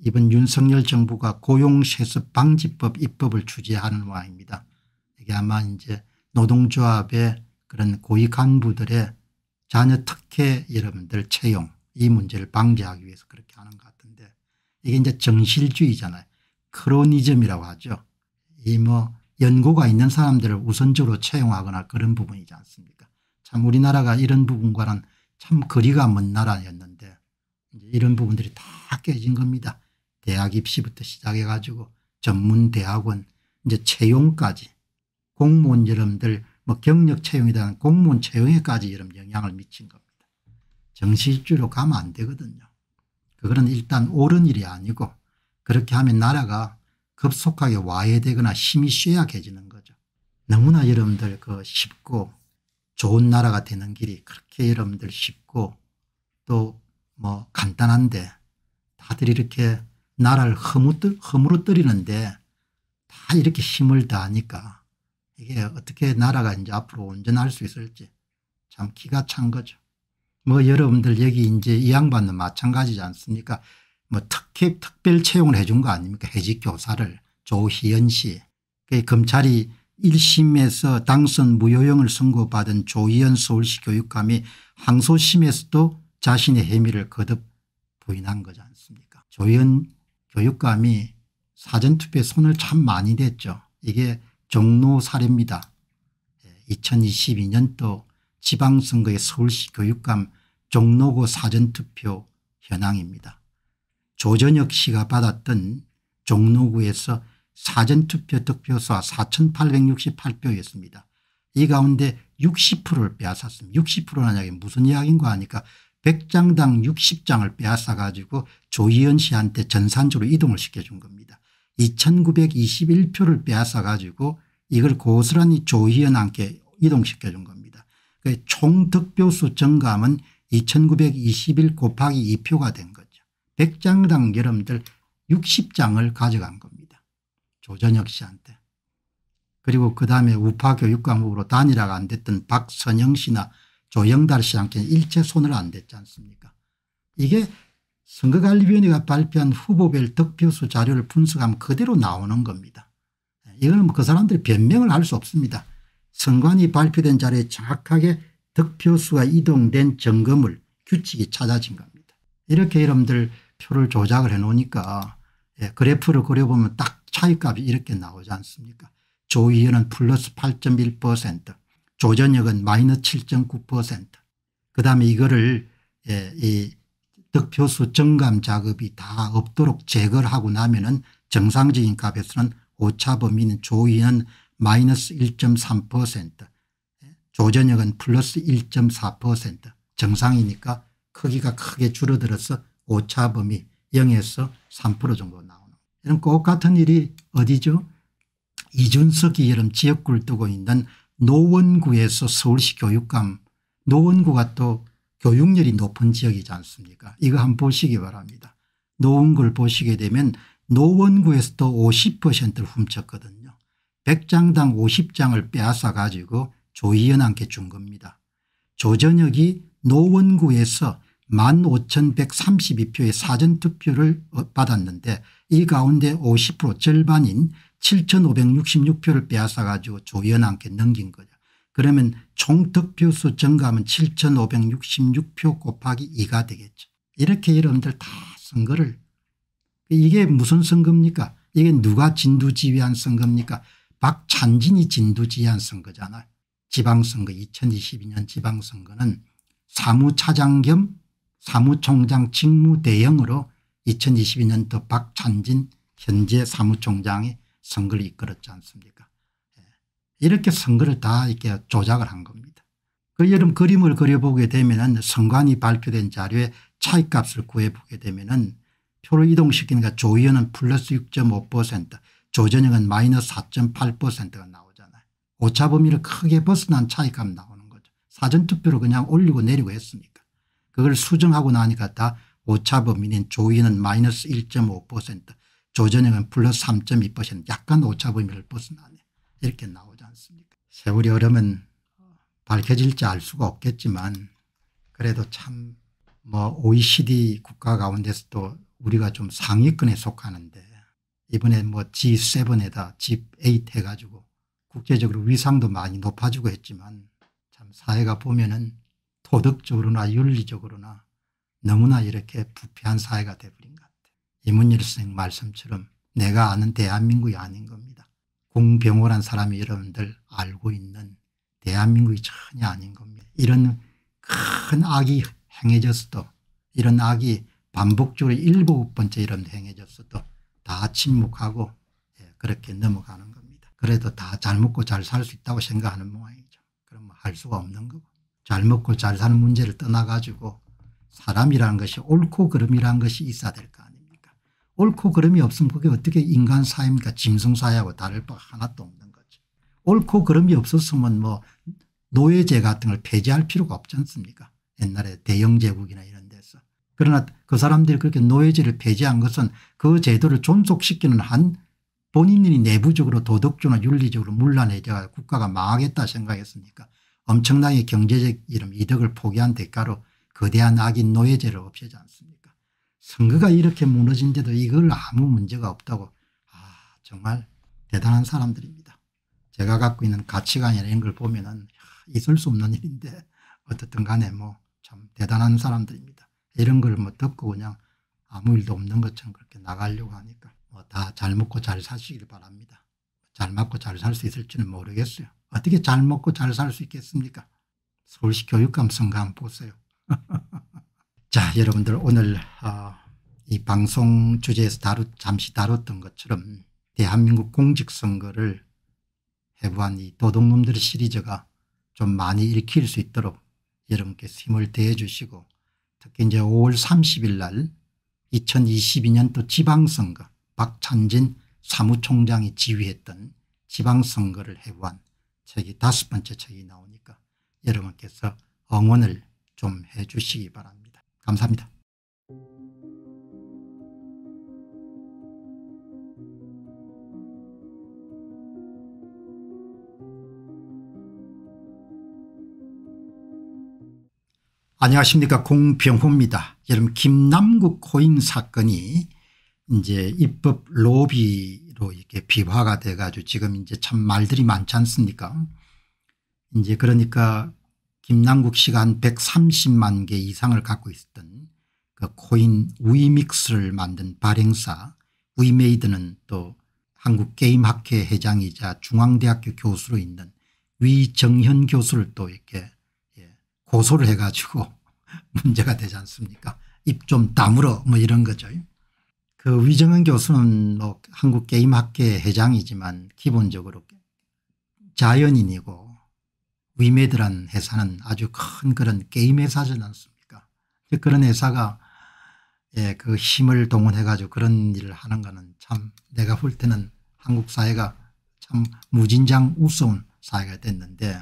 이번 윤석열 정부가 고용세습 방지법 입법을 추진하는 모양입니다. 이게 아마 이제 노동조합의 그런 고위 간부들의 자녀 특혜 여러분들 채용 이 문제를 방지하기 위해서 그렇게 하는 것 같은데 이게 이제 정실주의잖아요. 크로니즘이라고 하죠. 이뭐 연고가 있는 사람들을 우선적으로 채용하거나 그런 부분이지 않습니까 참 우리나라가 이런 부분과는 참 거리가 먼 나라였는데 이런 부분들이 다 깨진 겁니다. 대학 입시부터 시작해 가지고 전문 대학원 이제 채용까지 공무원 여러분들 뭐 경력 채용에 대한 공무원 채용에까지 여러 영향을 미친 겁니다. 정시주로 가면 안 되거든요. 그거는 일단 옳은 일이 아니고 그렇게 하면 나라가 급속하게 와야되거나 힘이 쇠약해지는 거죠. 너무나 여러분들 그 쉽고 좋은 나라가 되는 길이 그렇게 여러분들 쉽고 또 뭐 간단한데 다들 이렇게 나라를 허무뜨, 허물어뜨리는데 다 이렇게 힘을 다하니까 이게 어떻게 나라가 이제 앞으로 온전할 수 있을지 참 기가 찬 거죠. 뭐 여러분들 여기 이제 이 양반도 마찬가지지 않습니까? 뭐 특히 특별 채용을 해준 거 아닙니까 해직 교사를 조희연 씨. 그 검찰이 1심에서 당선 무효형을 선고받은 조희연 서울시 교육감이 항소심에서도 자신의 혐의를 거듭 부인한 거지 않습니까 조희연 교육감이 사전투표에 손을 참 많이 댔죠. 이게 종로 사례입니다. 2022년도 예, 지방선거의 서울시 교육감 종로구 사전투표 현황입니다. 조전혁 씨가 받았던 종로구에서 사전투표 득표수와 4868표였습니다. 이 가운데 60%를 빼앗았습니다. 60%라는 이 무슨 이야기인가 하니까 100장당 60장을 빼앗아 가지고 조희연 씨한테 전산주로 이동을 시켜준 겁니다. 2921표를 빼앗아 가지고 이걸 고스란히 조희연한테 이동시켜준 겁니다. 그 총 득표수 증감은 2921 곱하기 2표가 된 거예요. 백장당 여러분들 60장을 가져간 겁니다. 조전혁 씨한테. 그리고 그 다음에 우파 교육 감목으로 단일화가 안 됐던 박선영 씨나 조영달 씨한테 일체 손을 안 댔지 않습니까 이게 선거관리위원회가 발표한 후보별 득표수 자료를 분석하면 그대로 나오는 겁니다. 이거는 뭐 그 사람들이 변명을 할수 없습니다. 선관위 발표된 자료에 정확하게 득표수가 이동된 점검을 규칙이 찾아진 겁니다. 이렇게 여러분들 표를 조작을 해 놓으니까 예, 그래프를 그려보면 딱 차이값이 이렇게 나오지 않습니까 조의연은 플러스 8.1% 조전역은 마이너스 7.9%그 다음에 이거를 예, 이 득표수 증감 작업이 다 없도록 제거를 하고 나면 은 정상적인 값에서는 오차 범위는 조의연 마이너스 1.3% 예, 조전역은 플러스 1.4% 정상이니까 크기가 크게 줄어들어서 오차범위 0에서 3% 정도 나오는 이런 똑같은 일이 어디죠 이준석이 여름 지역구를 두고 있는 노원구에서 서울시 교육감 노원구가 또 교육열이 높은 지역이지 않습니까 이거 한번 보시기 바랍니다 노원구를 보시게 되면 노원구에서도 50%를 훔쳤거든요 100장당 50장을 빼앗아 가지고 조희연한테 준 겁니다 조전혁이 노원구에서 15,132표의 사전투표를 받았는데 이 가운데 50% 절반인 7,566표를 빼앗아 가지고 조연한께 넘긴 거죠. 그러면 총득표수 증가하면 7,566표 곱하기 2가 되겠죠. 이렇게 여러분들 다 선거를 이게 무슨 선거입니까 이게 누가 진두지휘한 선거입니까 박찬진이 진두지휘한 선거잖아요. 지방선거 2022년 지방선거는 사무차장 겸 사무총장 직무 대행으로 2022년도 박찬진 현재 사무총장이 선거를 이끌었지 않습니까 예. 이렇게 선거를 다 이렇게 조작을 한 겁니다. 그 여름 그림을 그려보게 되면 은 선관위 발표된 자료에 차이값을 구해보게 되면 은 표를 이동시키니까 조 의원은 플러스 6.5%조전형은 마이너스 4.8%가 나오잖아요. 오차 범위를 크게 벗어난 차이값 나오죠. 사전투표로 그냥 올리고 내리고 했으니까 그걸 수정하고 나니까 다 오차범위는 조인는 마이너스 1.5% 조전형은 플러스 3.2% 약간 오차범위를 벗어나네 이렇게 나오지 않습니까 세월이 흐르면 밝혀질지 알 수가 없겠지만 그래도 참 뭐 OECD 국가 가운데서도 우리가 좀 상위권에 속하는데 이번에 뭐 G7에다 G8 해가지고 국제적으로 위상도 많이 높아지고 했지만 사회가 보면은 도덕적으로나 윤리적으로나 너무나 이렇게 부패한 사회가 되버린 것 같아요. 이문일 생 말씀처럼 내가 아는 대한민국이 아닌 겁니다. 공병호란 사람이 여러분들 알고 있는 대한민국이 전혀 아닌 겁니다. 이런 큰 악이 행해졌어도 이런 악이 반복적으로 일곱 번째 이런 행해졌어도 다 침묵하고 예, 그렇게 넘어가는 겁니다. 그래도 다 잘 먹고 잘 살 수 있다고 생각하는 모양입니다. 할 수가 없는 거고 잘 먹고 잘 사는 문제를 떠나가지고 사람이라는 것이 옳고 그름이라는 것이 있어야 될 거 아닙니까 옳고 그름이 없으면 그게 어떻게 인간 사회입니까 짐승 사회하고 다를 바 하나도 없는 거죠 옳고 그름이 없었으면 뭐 노예제 같은 걸 폐지할 필요가 없지 않습니까 옛날에 대영제국이나 이런 데서 그러나 그 사람들이 그렇게 노예제를 폐지한 것은 그 제도를 존속시키는 한 본인이 내부적으로 도덕적으로 윤리적으로 문란해져 국가가 망하겠다 생각했습니까 엄청나게 경제적 이름 이득을 포기한 대가로 거대한 악인 노예제를 없애지 않습니까 선거가 이렇게 무너진데도 이걸 아무 문제가 없다고 아 정말 대단한 사람들입니다. 제가 갖고 있는 가치관이나 이런 걸 보면 은 있을 수 없는 일인데 어떻든 간에 뭐 참 대단한 사람들입니다. 이런 걸 뭐 듣고 그냥 아무 일도 없는 것처럼 그렇게 나가려고 하니까 뭐 다 잘 먹고 잘 사시길 바랍니다. 잘 맞고 잘 살 수 있을지는 모르겠어요. 어떻게 잘 먹고 잘 살 수 있겠습니까? 서울시 교육감 선거 한번 보세요. 자 여러분들 오늘 어, 이 방송 주제에서 다루, 잠시 다뤘던 것처럼 대한민국 공직선거를 해부한 이 도둑놈들의 시리즈가 좀 많이 읽힐 수 있도록 여러분께서 힘을 대해 주시고 특히 이제 5월 30일 날 2022년도 지방선거 박찬진 사무총장이 지휘했던 지방선거를 해부한 책이 다섯 번째 책이 나오니까 여러분께서 응원을 좀 해주시기 바랍니다. 감사합니다. 안녕하십니까 공병호입니다. 여러분 김남국 코인 사건이 이제 입법 로비 또 이렇게 비화가 돼가지고 지금 이제 참 말들이 많지 않습니까? 이제 그러니까 김남국 씨가 한 130만 개 이상을 갖고 있었던 그 코인 우믹스를 만든 발행사 우메이드는또 한국게임학회 회장이자 중앙대학교 교수로 있는 위정현 교수를 또 이렇게 예, 고소를 해가지고 문제가 되지 않습니까? 입 좀 다물어 뭐 이런 거죠. 그 위정은 교수는 뭐 한국 게임학계 회장이지만 기본적으로 자연인이고 위메드란 회사는 아주 큰 그런 게임 회사지 않습니까 그런 회사가 예, 그 힘을 동원해 가지고 그런 일을 하는 거는 참 내가 볼 때는 한국 사회가 참 무진장 우스운 사회가 됐는데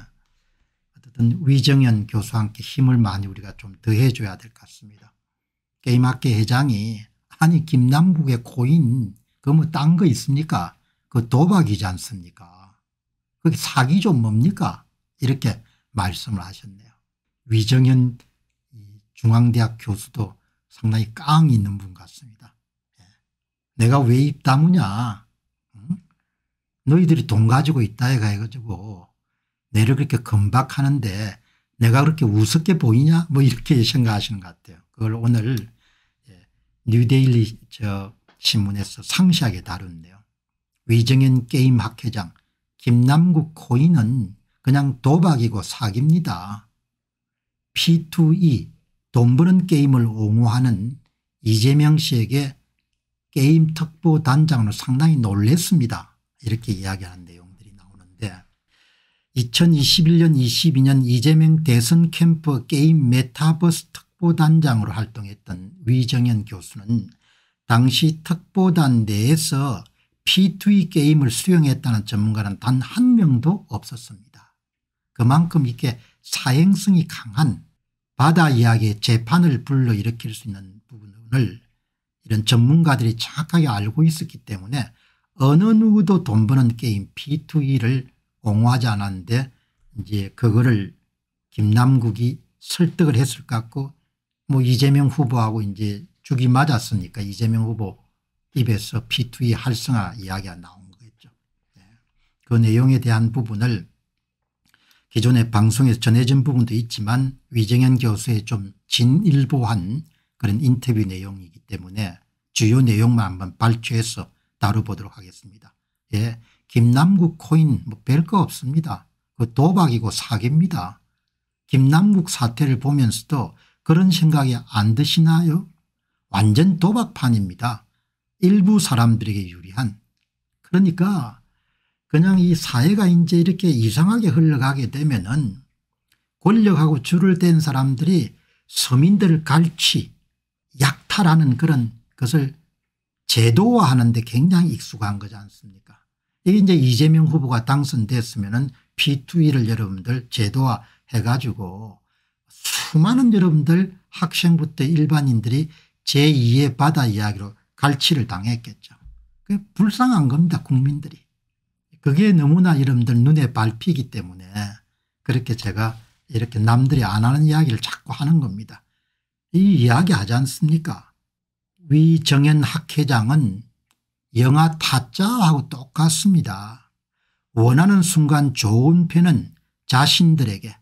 어쨌든 위정현 교수와 함께 힘을 많이 우리가 좀 더해 줘야 될 것 같습니다. 게임학계 회장이 아니 김남국의 코인 그 뭐 딴 거 있습니까 그 도박이지 않습니까 그게 사기 좀 뭡니까 이렇게 말씀을 하셨네요. 위정현 중앙대학 교수도 상당히 깡 있는 분 같습니다. 예. 내가 왜 입다무냐 너희들이 돈 가지고 있다 해가지고 내를 그렇게 건박하는데 내가 그렇게 우습게 보이냐 뭐 이렇게 생각하시는 것 같아요. 그걸 오늘 뉴데일리 저 신문에서 상세하게 다룬데요 위정현 게임학 회장 김남국 코인은 그냥 도박이고 사기입니다. P2E 돈 버는 게임을 옹호하는 이재명 씨에게 게임 특보 단장으로 상당히 놀랬습니다. 이렇게 이야기하는 내용들이 나오는데 2021년 22년 이재명 대선 캠프 게임 메타버스 특 특보단장으로 활동했던 위정현 교수는 당시 특보단 내에서 P2E 게임을 수용했다는 전문가는 단 한 명도 없었습니다. 그만큼 이게 사행성이 강한 바다 이야기의 재판을 불러일으킬 수 있는 부분을 이런 전문가들이 정확하게 알고 있었기 때문에 어느 누구도 돈 버는 게임 P2E를 옹호하지 않았는데 이제 그거를 김남국이 설득을 했을 것 같고 뭐 이재명 후보하고 이제 죽이 맞았으니까 이재명 후보 입에서 P2E 활성화 이야기가 나온 거겠죠. 예. 그 내용에 대한 부분을 기존의 방송에서 전해진 부분도 있지만 위정현 교수의 좀 진일보한 그런 인터뷰 내용이기 때문에 주요 내용만 한번 발췌해서 다뤄보도록 하겠습니다. 예, 김남국 코인 뭐 별거 없습니다. 그 도박이고 사기입니다. 김남국 사태를 보면서도 그런 생각이 안 드시나요 완전 도박판입니다. 일부 사람들에게 유리한 그러니까 그냥 이 사회가 이제 이렇게 이상하게 흘러가게 되면 은 권력하고 줄을 뗀 사람들이 서민들을 갈취 약탈하는 그런 것을 제도화하는 데 굉장히 익숙한 거지 않습니까 이게 이제 이재명 후보가 당선됐으면 은 P2E를 여러분들 제도화해가지고 수많은 여러분들 학생부 때 일반인들이 제2의 바다 이야기로 갈취를 당했겠죠. 그 불쌍한 겁니다 국민들이. 그게 너무나 여러분들 눈에 밟히기 때문에 그렇게 제가 이렇게 남들이 안 하는 이야기를 자꾸 하는 겁니다. 이 이야기 하지 않습니까 위정현 학회장은 영화 타짜하고 똑같습니다. 원하는 순간 좋은 편은 자신들에게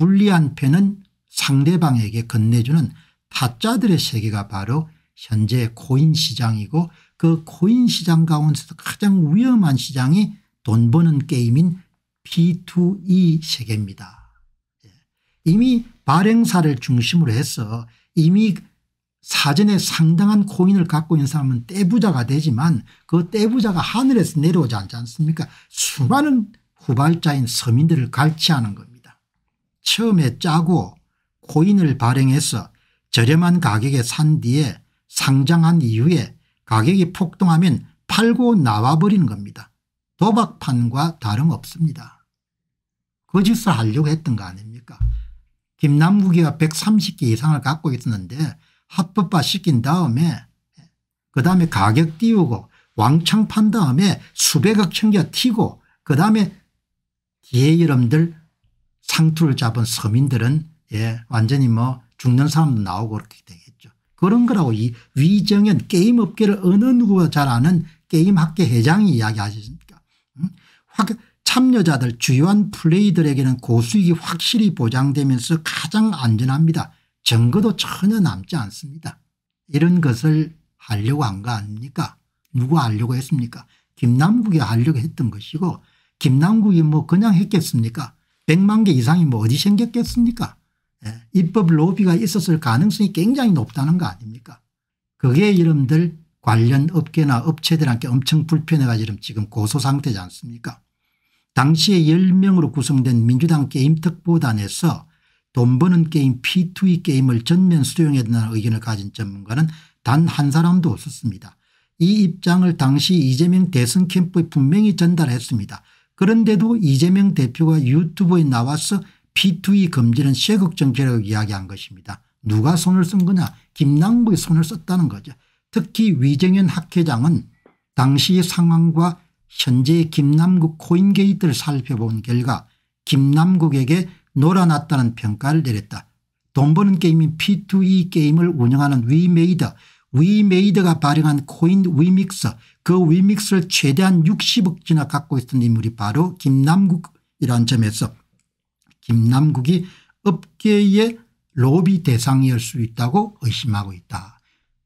불리한 편은 상대방에게 건네주는 타짜들의 세계가 바로 현재 코인 시장이고 그 코인 시장 가운데서 가장 위험한 시장이 돈 버는 게임인 B2E 세계입니다. 예. 이미 발행사를 중심으로 해서 이미 사전에 상당한 코인을 갖고 있는 사람은 떼부자가 되지만 그 떼부자가 하늘에서 내려오지 않지 않습니까 수많은 후발자인 서민들을 갈취하는 겁니다. 처음에 짜고 코인을 발행해서 저렴한 가격에 산 뒤에 상장한 이후에 가격이 폭등하면 팔고 나와버리는 겁니다. 도박판과 다름없습니다. 거 짓을 하려고 했던 거 아닙니까 김남국이가 130개 이상을 갖고 있었는데 합법화 시킨 다음에 그 다음에 가격 띄우고 왕창 판 다음에 수백억 챙겨 튀고 그 다음에 뒤에 여러분들 상투를 잡은 서민들은 예 완전히 뭐 죽는 사람도 나오고 그렇게 되겠죠. 그런 거라고 이 위정현 게임업계를 어느 누구가 잘 아는 게임학계 회장이 이야기하셨습니까 음? 참여자들 주요한 플레이들에게는 고수익이 확실히 보장되면서 가장 안전합니다. 증거도 전혀 남지 않습니다. 이런 것을 하려고 한 거 아닙니까 누가 하려고 했습니까 김남국이 하려고 했던 것이고 김남국이 뭐 그냥 했겠습니까 100만 개 이상이 뭐 어디 생겼겠습니까? 예. 입법 로비가 있었을 가능성이 굉장히 높다는 거 아닙니까? 그게 이름들 관련 업계나 업체들한테 엄청 불편해가지고 지금 고소 상태지 않습니까? 당시에 10명으로 구성된 민주당 게임 특보단에서 돈 버는 게임 P2E 게임을 전면 수용해야 된다는 의견을 가진 전문가는 단 한 사람도 없었습니다. 이 입장을 당시 이재명 대선 캠프에 분명히 전달했습니다. 그런데도 이재명 대표가 유튜브에 나와서 P2E 금지는 쇠국 정치라고 이야기한 것입니다. 누가 손을 쓴 거냐 김남국이 손을 썼다는 거죠. 특히 위정현 학회장은 당시의 상황과 현재 김남국 코인게이트를 살펴본 결과 김남국에게 놀아났다는 평가를 내렸다. 돈 버는 게임인 P2E 게임을 운영하는 위메이더 위메이더가 발행한 코인 위믹서 그 위믹스를 최대한 60억지나 갖고 있던 었 인물이 바로 김남국이라는 점에서 김남국이 업계의 로비 대상이올 수 있다고 의심하고 있다.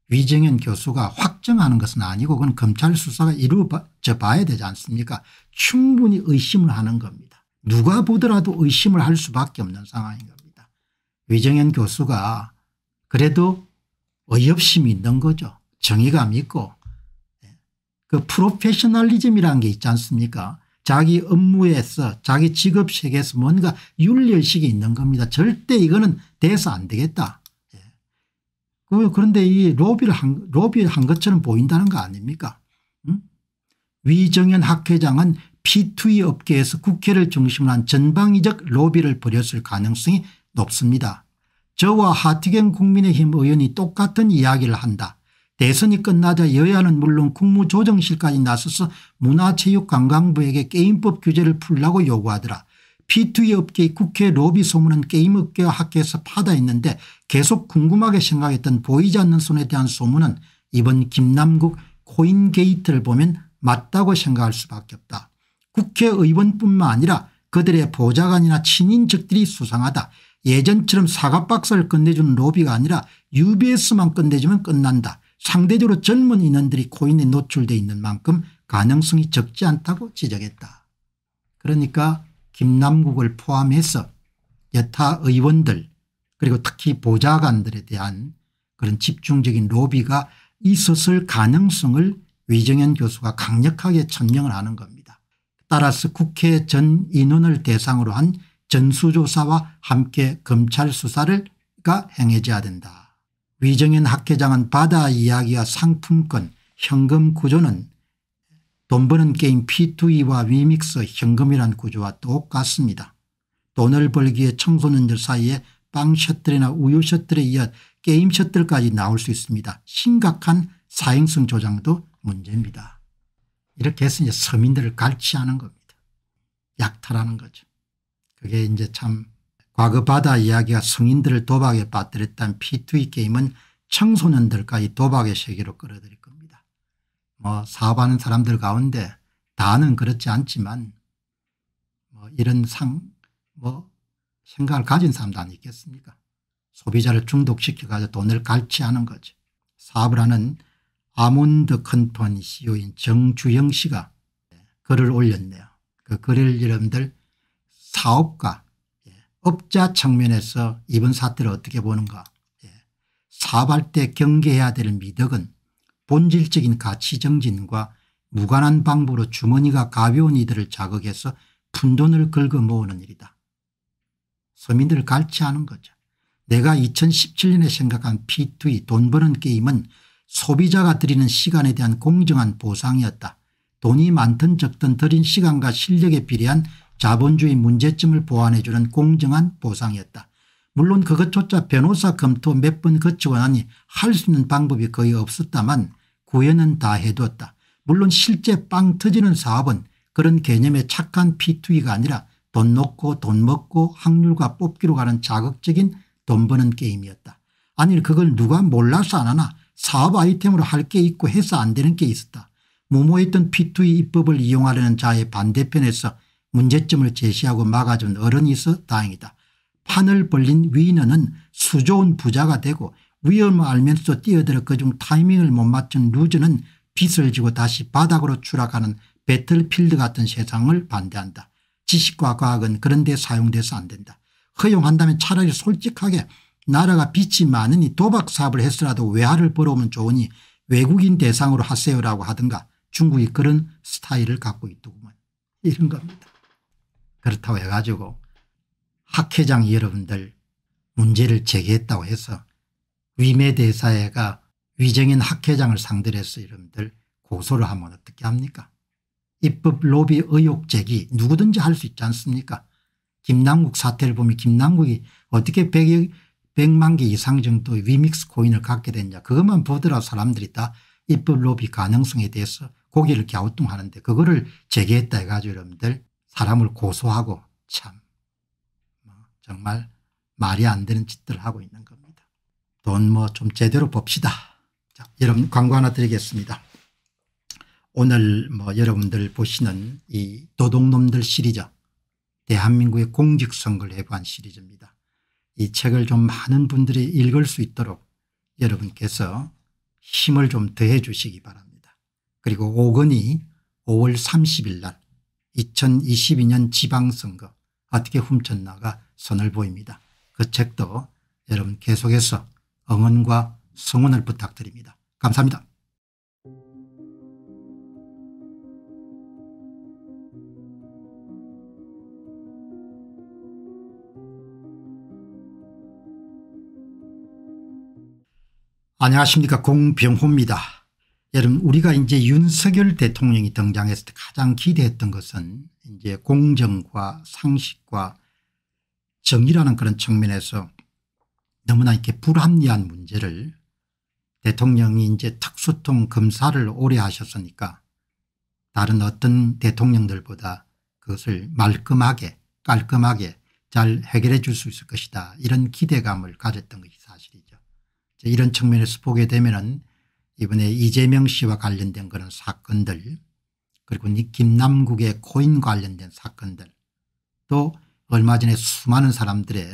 위정현 교수가 확정하는 것은 아니고 그건 검찰 수사가 이루어져 봐야 되지 않습니까 충분히 의심을 하는 겁니다. 누가 보더라도 의심을 할 수밖에 없는 상황인 겁니다. 위정현 교수가 그래도 의협심이 있는 거죠. 정의감 있고 그 프로페셔널리즘이라는 게 있지 않습니까 자기 업무에서 자기 직업 세계에서 뭔가 윤리의식이 있는 겁니다. 절대 이거는 돼서 안 되겠다. 예. 그, 그런데 이 로비를 한, 로비를 한 것처럼 보인다는 거 아닙니까 응? 음? 위정현 학회장은 P2E 업계에서 국회를 중심으로 한 전방위적 로비를 벌였을 가능성이 높습니다. 저와 하티겐 국민의힘 의원이 똑같은 이야기를 한다. 대선이 끝나자 여야는 물론 국무조정실까지 나서서 문화체육관광부에게 게임법 규제를 풀라고 요구하더라. P2 e 업계의 국회 로비 소문은 게임업계와 학계에서 파다했는데 계속 궁금하게 생각했던 보이지 않는 손에 대한 소문은 이번 김남국 코인게이트를 보면 맞다고 생각할 수밖에 없다. 국회의원뿐만 아니라 그들의 보좌관이나 친인척들이 수상하다. 예전처럼 사각박사를 끝내주는 로비가 아니라 UBS만 끝내주면 끝난다. 상대적으로 젊은 인원들이 코인에 노출되어 있는 만큼 가능성이 적지 않다고 지적했다. 그러니까 김남국을 포함해서 여타 의원들 그리고 특히 보좌관들에 대한 그런 집중적인 로비가 있었을 가능성을 위정현 교수가 강력하게 천명을 하는 겁니다. 따라서 국회 전 인원을 대상으로 한 전수조사와 함께 검찰 수사가 를 행해져야 된다. 위정현 학회장은 바다 이야기와 상품권 현금 구조는 돈 버는 게임 P2E와 위믹스 현금이란 구조와 똑같습니다. 돈을 벌기에 청소년들 사이에 빵 셔틀이나 우유 셔틀에 이어 게임 셔틀까지 나올 수 있습니다. 심각한 사행성 조장도 문제입니다. 이렇게 해서 이제 서민들을 갈취하는 겁니다. 약탈하는 거죠. 그게 이제 참 과거 바다 이야기가 성인들을 도박에 빠뜨렸던 P2E 게임은 청소년들까지 도박의 세계로 끌어들일 겁니다. 뭐 사업하는 사람들 가운데 다는 그렇지 않지만 뭐 이런 상, 뭐 생각을 가진 사람도 아니 겠습니까 소비자를 중독시켜가지고 돈을 갈취하는 거죠. 사업을 하는 아몬드 컨퍼니 CEO인 정주영 씨가 글을 올렸네요. 그 글을 여러분들 사업가 업자 측면에서 이번 사태를 어떻게 보는가 예. 사발 때 경계해야 될 미덕은 본질적인 가치 정진과 무관한 방법으로 주머니가 가벼운 이들을 자극해서 푼돈을 긁어 모으는 일이다. 서민들을 갈치하는 거죠. 내가 2017년에 생각한 P2E 돈 버는 게임은 소비자가 드리는 시간에 대한 공정한 보상이었다. 돈이 많든 적든 드린 시간과 실력에 비례한 자본주의 문제점을 보완해주는 공정한 보상이었다. 물론 그것조차 변호사 검토 몇 번거치고나니할 수 있는 방법이 거의 없었다만 구현은 다 해두었다. 물론 실제 빵 터지는 사업은 그런 개념의 착한 피투기가 아니라 돈 놓고 돈 먹고 확률과 뽑기로 가는 자극적인 돈 버는 게임이었다. 아니 그걸 누가 몰라서 안 하나 사업 아이템으로 할 게 있고 해서 안 되는 게 있었다. 무모했던 피투이 입법을 이용하려는 자의 반대편에서 문제점을 제시하고 막아준 어른이 있어 다행이다. 판을 벌린 위너는 수좋은 부자가 되고 위험을 알면서도 뛰어들어 그중 타이밍을 못 맞춘 루즈는 빚을 지고 다시 바닥으로 추락하는 배틀필드 같은 세상을 반대한다. 지식과 과학은 그런 데 사용돼서 안 된다. 허용한다면 차라리 솔직하게 나라가 빚이 많으니 도박 사업을 했으라도 외화를 벌어오면 좋으니 외국인 대상으로 하세요라고 하든가 중국이 그런 스타일을 갖고 있더구만. 이런 겁니다. 그렇다고 해가지고 학회장 여러분들 문제를 제기했다고 해서 위메대사회가 위정인 학회장을 상대로 해서 여러분들 고소를 하면 어떻게 합니까 입법 로비 의혹 제기 누구든지 할 수 있지 않습니까 김남국 사태를 보면 김남국이 어떻게 100, 100만 개 이상 정도 위믹스 코인을 갖게 됐냐 그것만 보더라 사람들이 다 입법 로비 가능성에 대해서 고개를 갸우뚱하는데 그거를 제기했다 해가지고 여러분들 사람을 고소하고 참 뭐 정말 말이 안 되는 짓들 을 하고 있는 겁니다. 돈 뭐 좀 제대로 봅시다. 자, 여러분 광고 하나 드리겠습니다. 오늘 뭐 여러분들 보시는 이 도둑놈들 시리즈 대한민국의 공직선거를 해부한 시리즈입니다. 이 책을 좀 많은 분들이 읽을 수 있도록 여러분께서 힘을 좀 더해 주시기 바랍니다. 그리고 오건이 5월 30일 날 2022년 지방선거 어떻게 훔쳤나가 선을 보입니다. 그 책도 여러분 계속해서 응원과 성원을 부탁드립니다. 감사합니다. 안녕하십니까 공병호입니다. 여러분 우리가 이제 윤석열 대통령이 등장했을 때 가장 기대했던 것은 이제 공정과 상식과 정의라는 그런 측면에서 너무나 이렇게 불합리한 문제를 대통령이 이제 특수통 검사를 오래 하셨으니까 다른 어떤 대통령들보다 그것을 말끔하게 깔끔하게 잘 해결해 줄 수 있을 것이다 이런 기대감을 가졌던 것이 사실이죠. 이런 측면에서 보게 되면 은 이번에 이재명 씨와 관련된 그런 사건들 그리고 이 김남국의 코인 관련된 사건들 또 얼마 전에 수많은 사람들의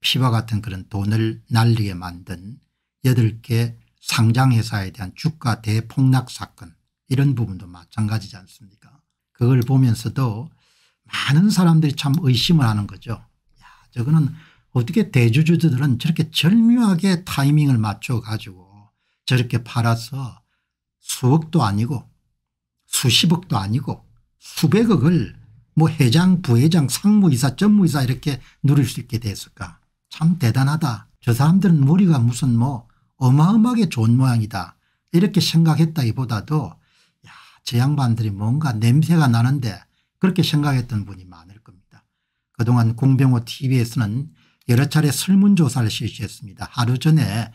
피와 같은 그런 돈을 날리게 만든 8개 상장회사에 대한 주가 대폭락 사건 이런 부분도 마찬가지지 않습니까 그걸 보면서도 많은 사람들이 참 의심을 하는 거죠. 야, 저거는 어떻게 대주주들은 저렇게 절묘하게 타이밍을 맞춰 가지고 저렇게 팔아서 수억도 아니고 수십억도 아니고 수백억을 뭐 회장 부회장 상무이사 전무이사 이렇게 누릴 수 있게 됐을까 참 대단하다 저 사람들은 머리가 무슨 뭐 어마어마하게 좋은 모양이다 이렇게 생각했다기보다도 야, 저 양반들이 뭔가 냄새가 나는데 그렇게 생각했던 분이 많을 겁니다. 그동안 공병호 tv에서는 여러 차례 설문조사를 실시했습니다. 하루 전에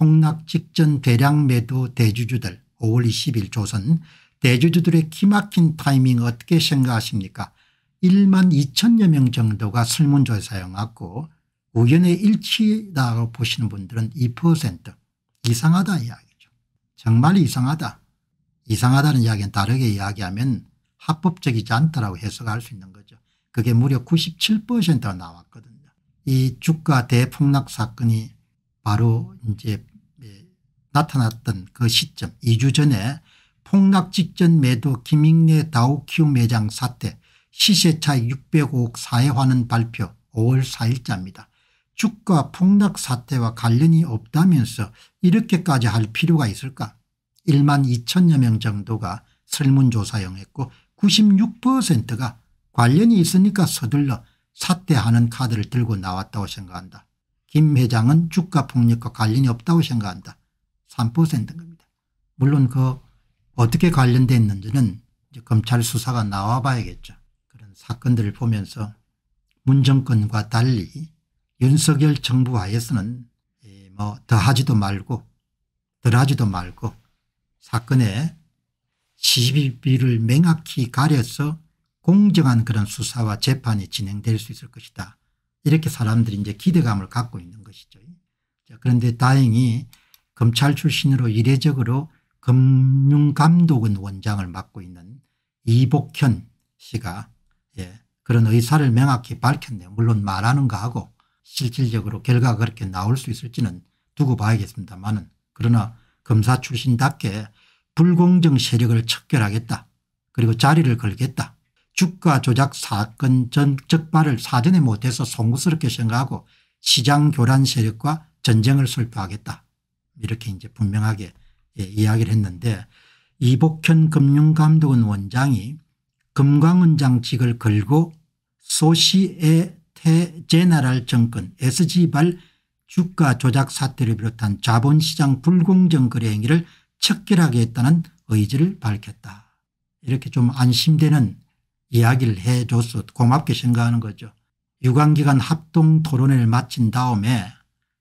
폭락 직전 대량 매도 대주주들 5월 20일 조선 대주주들의 기막힌 타이밍 어떻게 생각하십니까 1만 2천여 명 정도가 설문조사에 응했고 우연의 일치라고 보시는 분들은 2% 이상하다 이야기죠. 정말 이상하다. 이상하다는 이야기는 다르게 이야기하면 합법적이지 않다라고 해석할 수 있는 거죠. 그게 무려 97%가 나왔거든요. 이 주가 대폭락 사건이 바로 이제 나타났던 그 시점 2주 전에 폭락 직전 매도 김익래 다우움 매장 사태 시세 차익 605억 사회화는 발표 5월 4일자입니다. 주가 폭락 사태와 관련이 없다면서 이렇게까지 할 필요가 있을까 1만 2천여 명 정도가 설문조사용했고 96%가 관련이 있으니까 서둘러 사퇴하는 카드를 들고 나왔다고 생각한다. 김 회장은 주가 폭력과 관련이 없다고 생각한다. 3%인 겁니다. 물론 그 어떻게 관련됐는지는 이제 검찰 수사가 나와 봐야겠죠. 그런 사건들을 보면서 문정권과 달리 윤석열 정부 하에서는 예, 뭐 더하지도 말고 덜하지도 말고 사건에 시비를 명확히 가려서 공정한 그런 수사와 재판이 진행될 수 있을 것이다. 이렇게 사람들이 이제 기대감을 갖고 있는 것이죠. 그런데 다행히 검찰 출신으로 이례적으로 금융감독원 원장을 맡고 있는 이복현 씨가 예, 그런 의사를 명확히 밝혔네요. 물론 말하는 거하고 실질적으로 결과가 그렇게 나올 수 있을지는 두고 봐야겠습니다만은 그러나 검사 출신답게 불공정 세력을 척결하겠다. 그리고 자리를 걸겠다. 주가 조작 사건 전 적발을 사전에 못해서 송구스럽게 생각하고 시장 교란 세력과 전쟁을 설포하겠다 이렇게 이제 분명하게 예, 이야기를 했는데 이복현 금융감독원 원장이 금강원장직을 걸고 소시에 테제나랄 정권 SG발 주가 조작 사태를 비롯한 자본시장 불공정 거래 행위를 척결하게 했다는 의지를 밝혔다. 이렇게 좀 안심되는 이야기를 해줘서 고맙게 생각하는 거죠. 유관기관 합동 토론회를 마친 다음에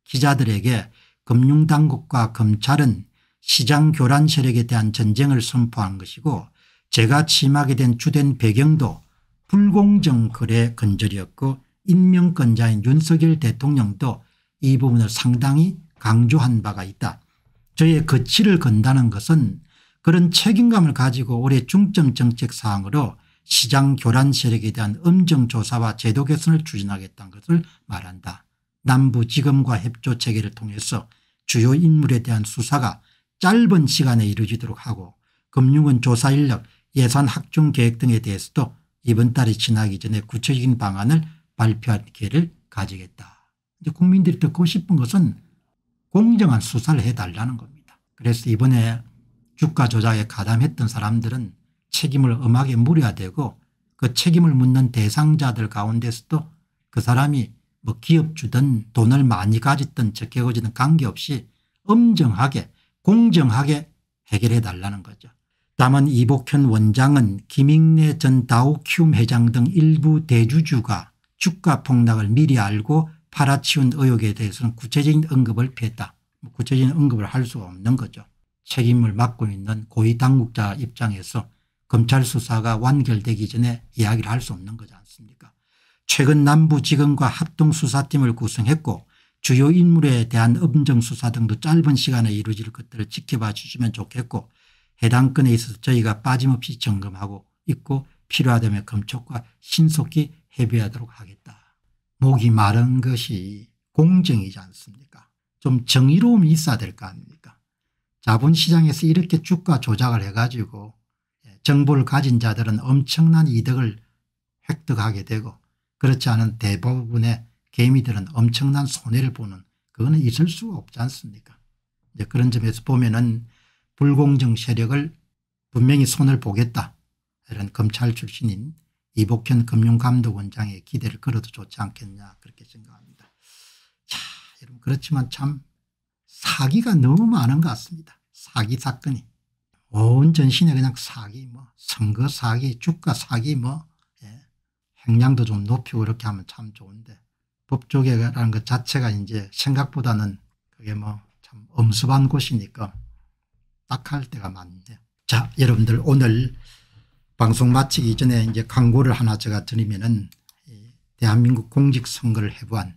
기자들에게 금융당국과 검찰은 시장 교란 세력에 대한 전쟁을 선포한 것이고 제가 침하게 된 주된 배경도 불공정 거래 근절이었고 인명권자인 윤석열 대통령도 이 부분을 상당히 강조한 바가 있다. 저의 거치를 건다는 것은 그런 책임감을 가지고 올해 중점 정책 사항으로 시장 교란 세력에 대한 음정 조사와 제도 개선을 추진하겠다는 것을 말한다. 남부 지검과 협조 체계를 통해서 주요 인물에 대한 수사가 짧은 시간에 이루어지도록 하고 금융은 조사 인력 예산 확정 계획 등에 대해서도 이번 달이 지나기 전에 구체적인 방안을 발표할 기회를 가지겠다. 이제 국민들이 듣고 싶은 것은 공정한 수사를 해달라는 겁니다. 그래서 이번에 주가 조작에 가담했던 사람들은 책임을 엄하게 물어야 되고 그 책임을 묻는 대상자들 가운데서도 그 사람이 뭐 기업주든 돈을 많이 가졌든 적게 가지든 관계없이 엄정하게 공정하게 해결해 달라는 거죠. 다만 이복현 원장은 김익래 전다우키움 회장 등 일부 대주주가 주가 폭락을 미리 알고 팔아치운 의혹에 대해서는 구체적인 언급을 피했다. 뭐 구체적인 언급을 할 수가 없는 거죠. 책임을 맡고 있는 고위 당국자 입장에서 검찰 수사가 완결되기 전에 이야기를 할 수 없는 거지 않습니까 최근 남부지검과 합동수사팀을 구성했고 주요 인물에 대한 엄정수사 등도 짧은 시간에 이루어질 것들을 지켜봐 주시면 좋겠고 해당 건에 있어서 저희가 빠짐없이 점검하고 있고 필요하다면 검촉과 신속히 협의하도록 하겠다. 목이 마른 것이 공정이지 않습니까 좀 정의로움이 있어야 될 거 아닙니까 자본시장에서 이렇게 주가 조작을 해가지고 예, 정보를 가진 자들은 엄청난 이득을 획득하게 되고 그렇지 않은 대부분의 개미들은 엄청난 손해를 보는 그거는 있을 수가 없지 않습니까 이제 그런 점에서 보면 은 불공정 세력을 분명히 손을 보겠다 이런 검찰 출신인 이복현 금융감독원장의 기대를 걸어도 좋지 않겠냐 그렇게 생각합니다. 자, 여러분 그렇지만 참 사기가 너무 많은 것 같습니다. 사기 사건이. 온 전신에 그냥 사기 뭐 선거 사기 주가 사기 뭐 형량도 좀 높이고 이렇게 하면 참 좋은데 법조계라는 것 자체가 이제 생각보다는 그게 뭐 참 엄습한 곳이니까 딱할 때가 많은데 자 여러분들 오늘 방송 마치기 전에 이제 광고를 하나 제가 드리면은 대한민국 공직선거를 해부한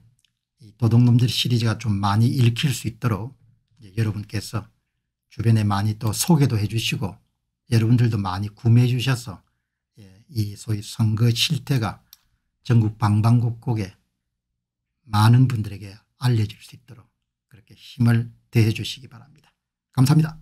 도둑놈들 시리즈가 좀 많이 읽힐 수 있도록 여러분께서 주변에 많이 또 소개도 해 주시고 여러분들도 많이 구매해 주셔서 이 소위 선거 실태가 전국 방방곡곡에 많은 분들에게 알려질수 있도록 그렇게 힘을 대해 주시기 바랍니다. 감사합니다.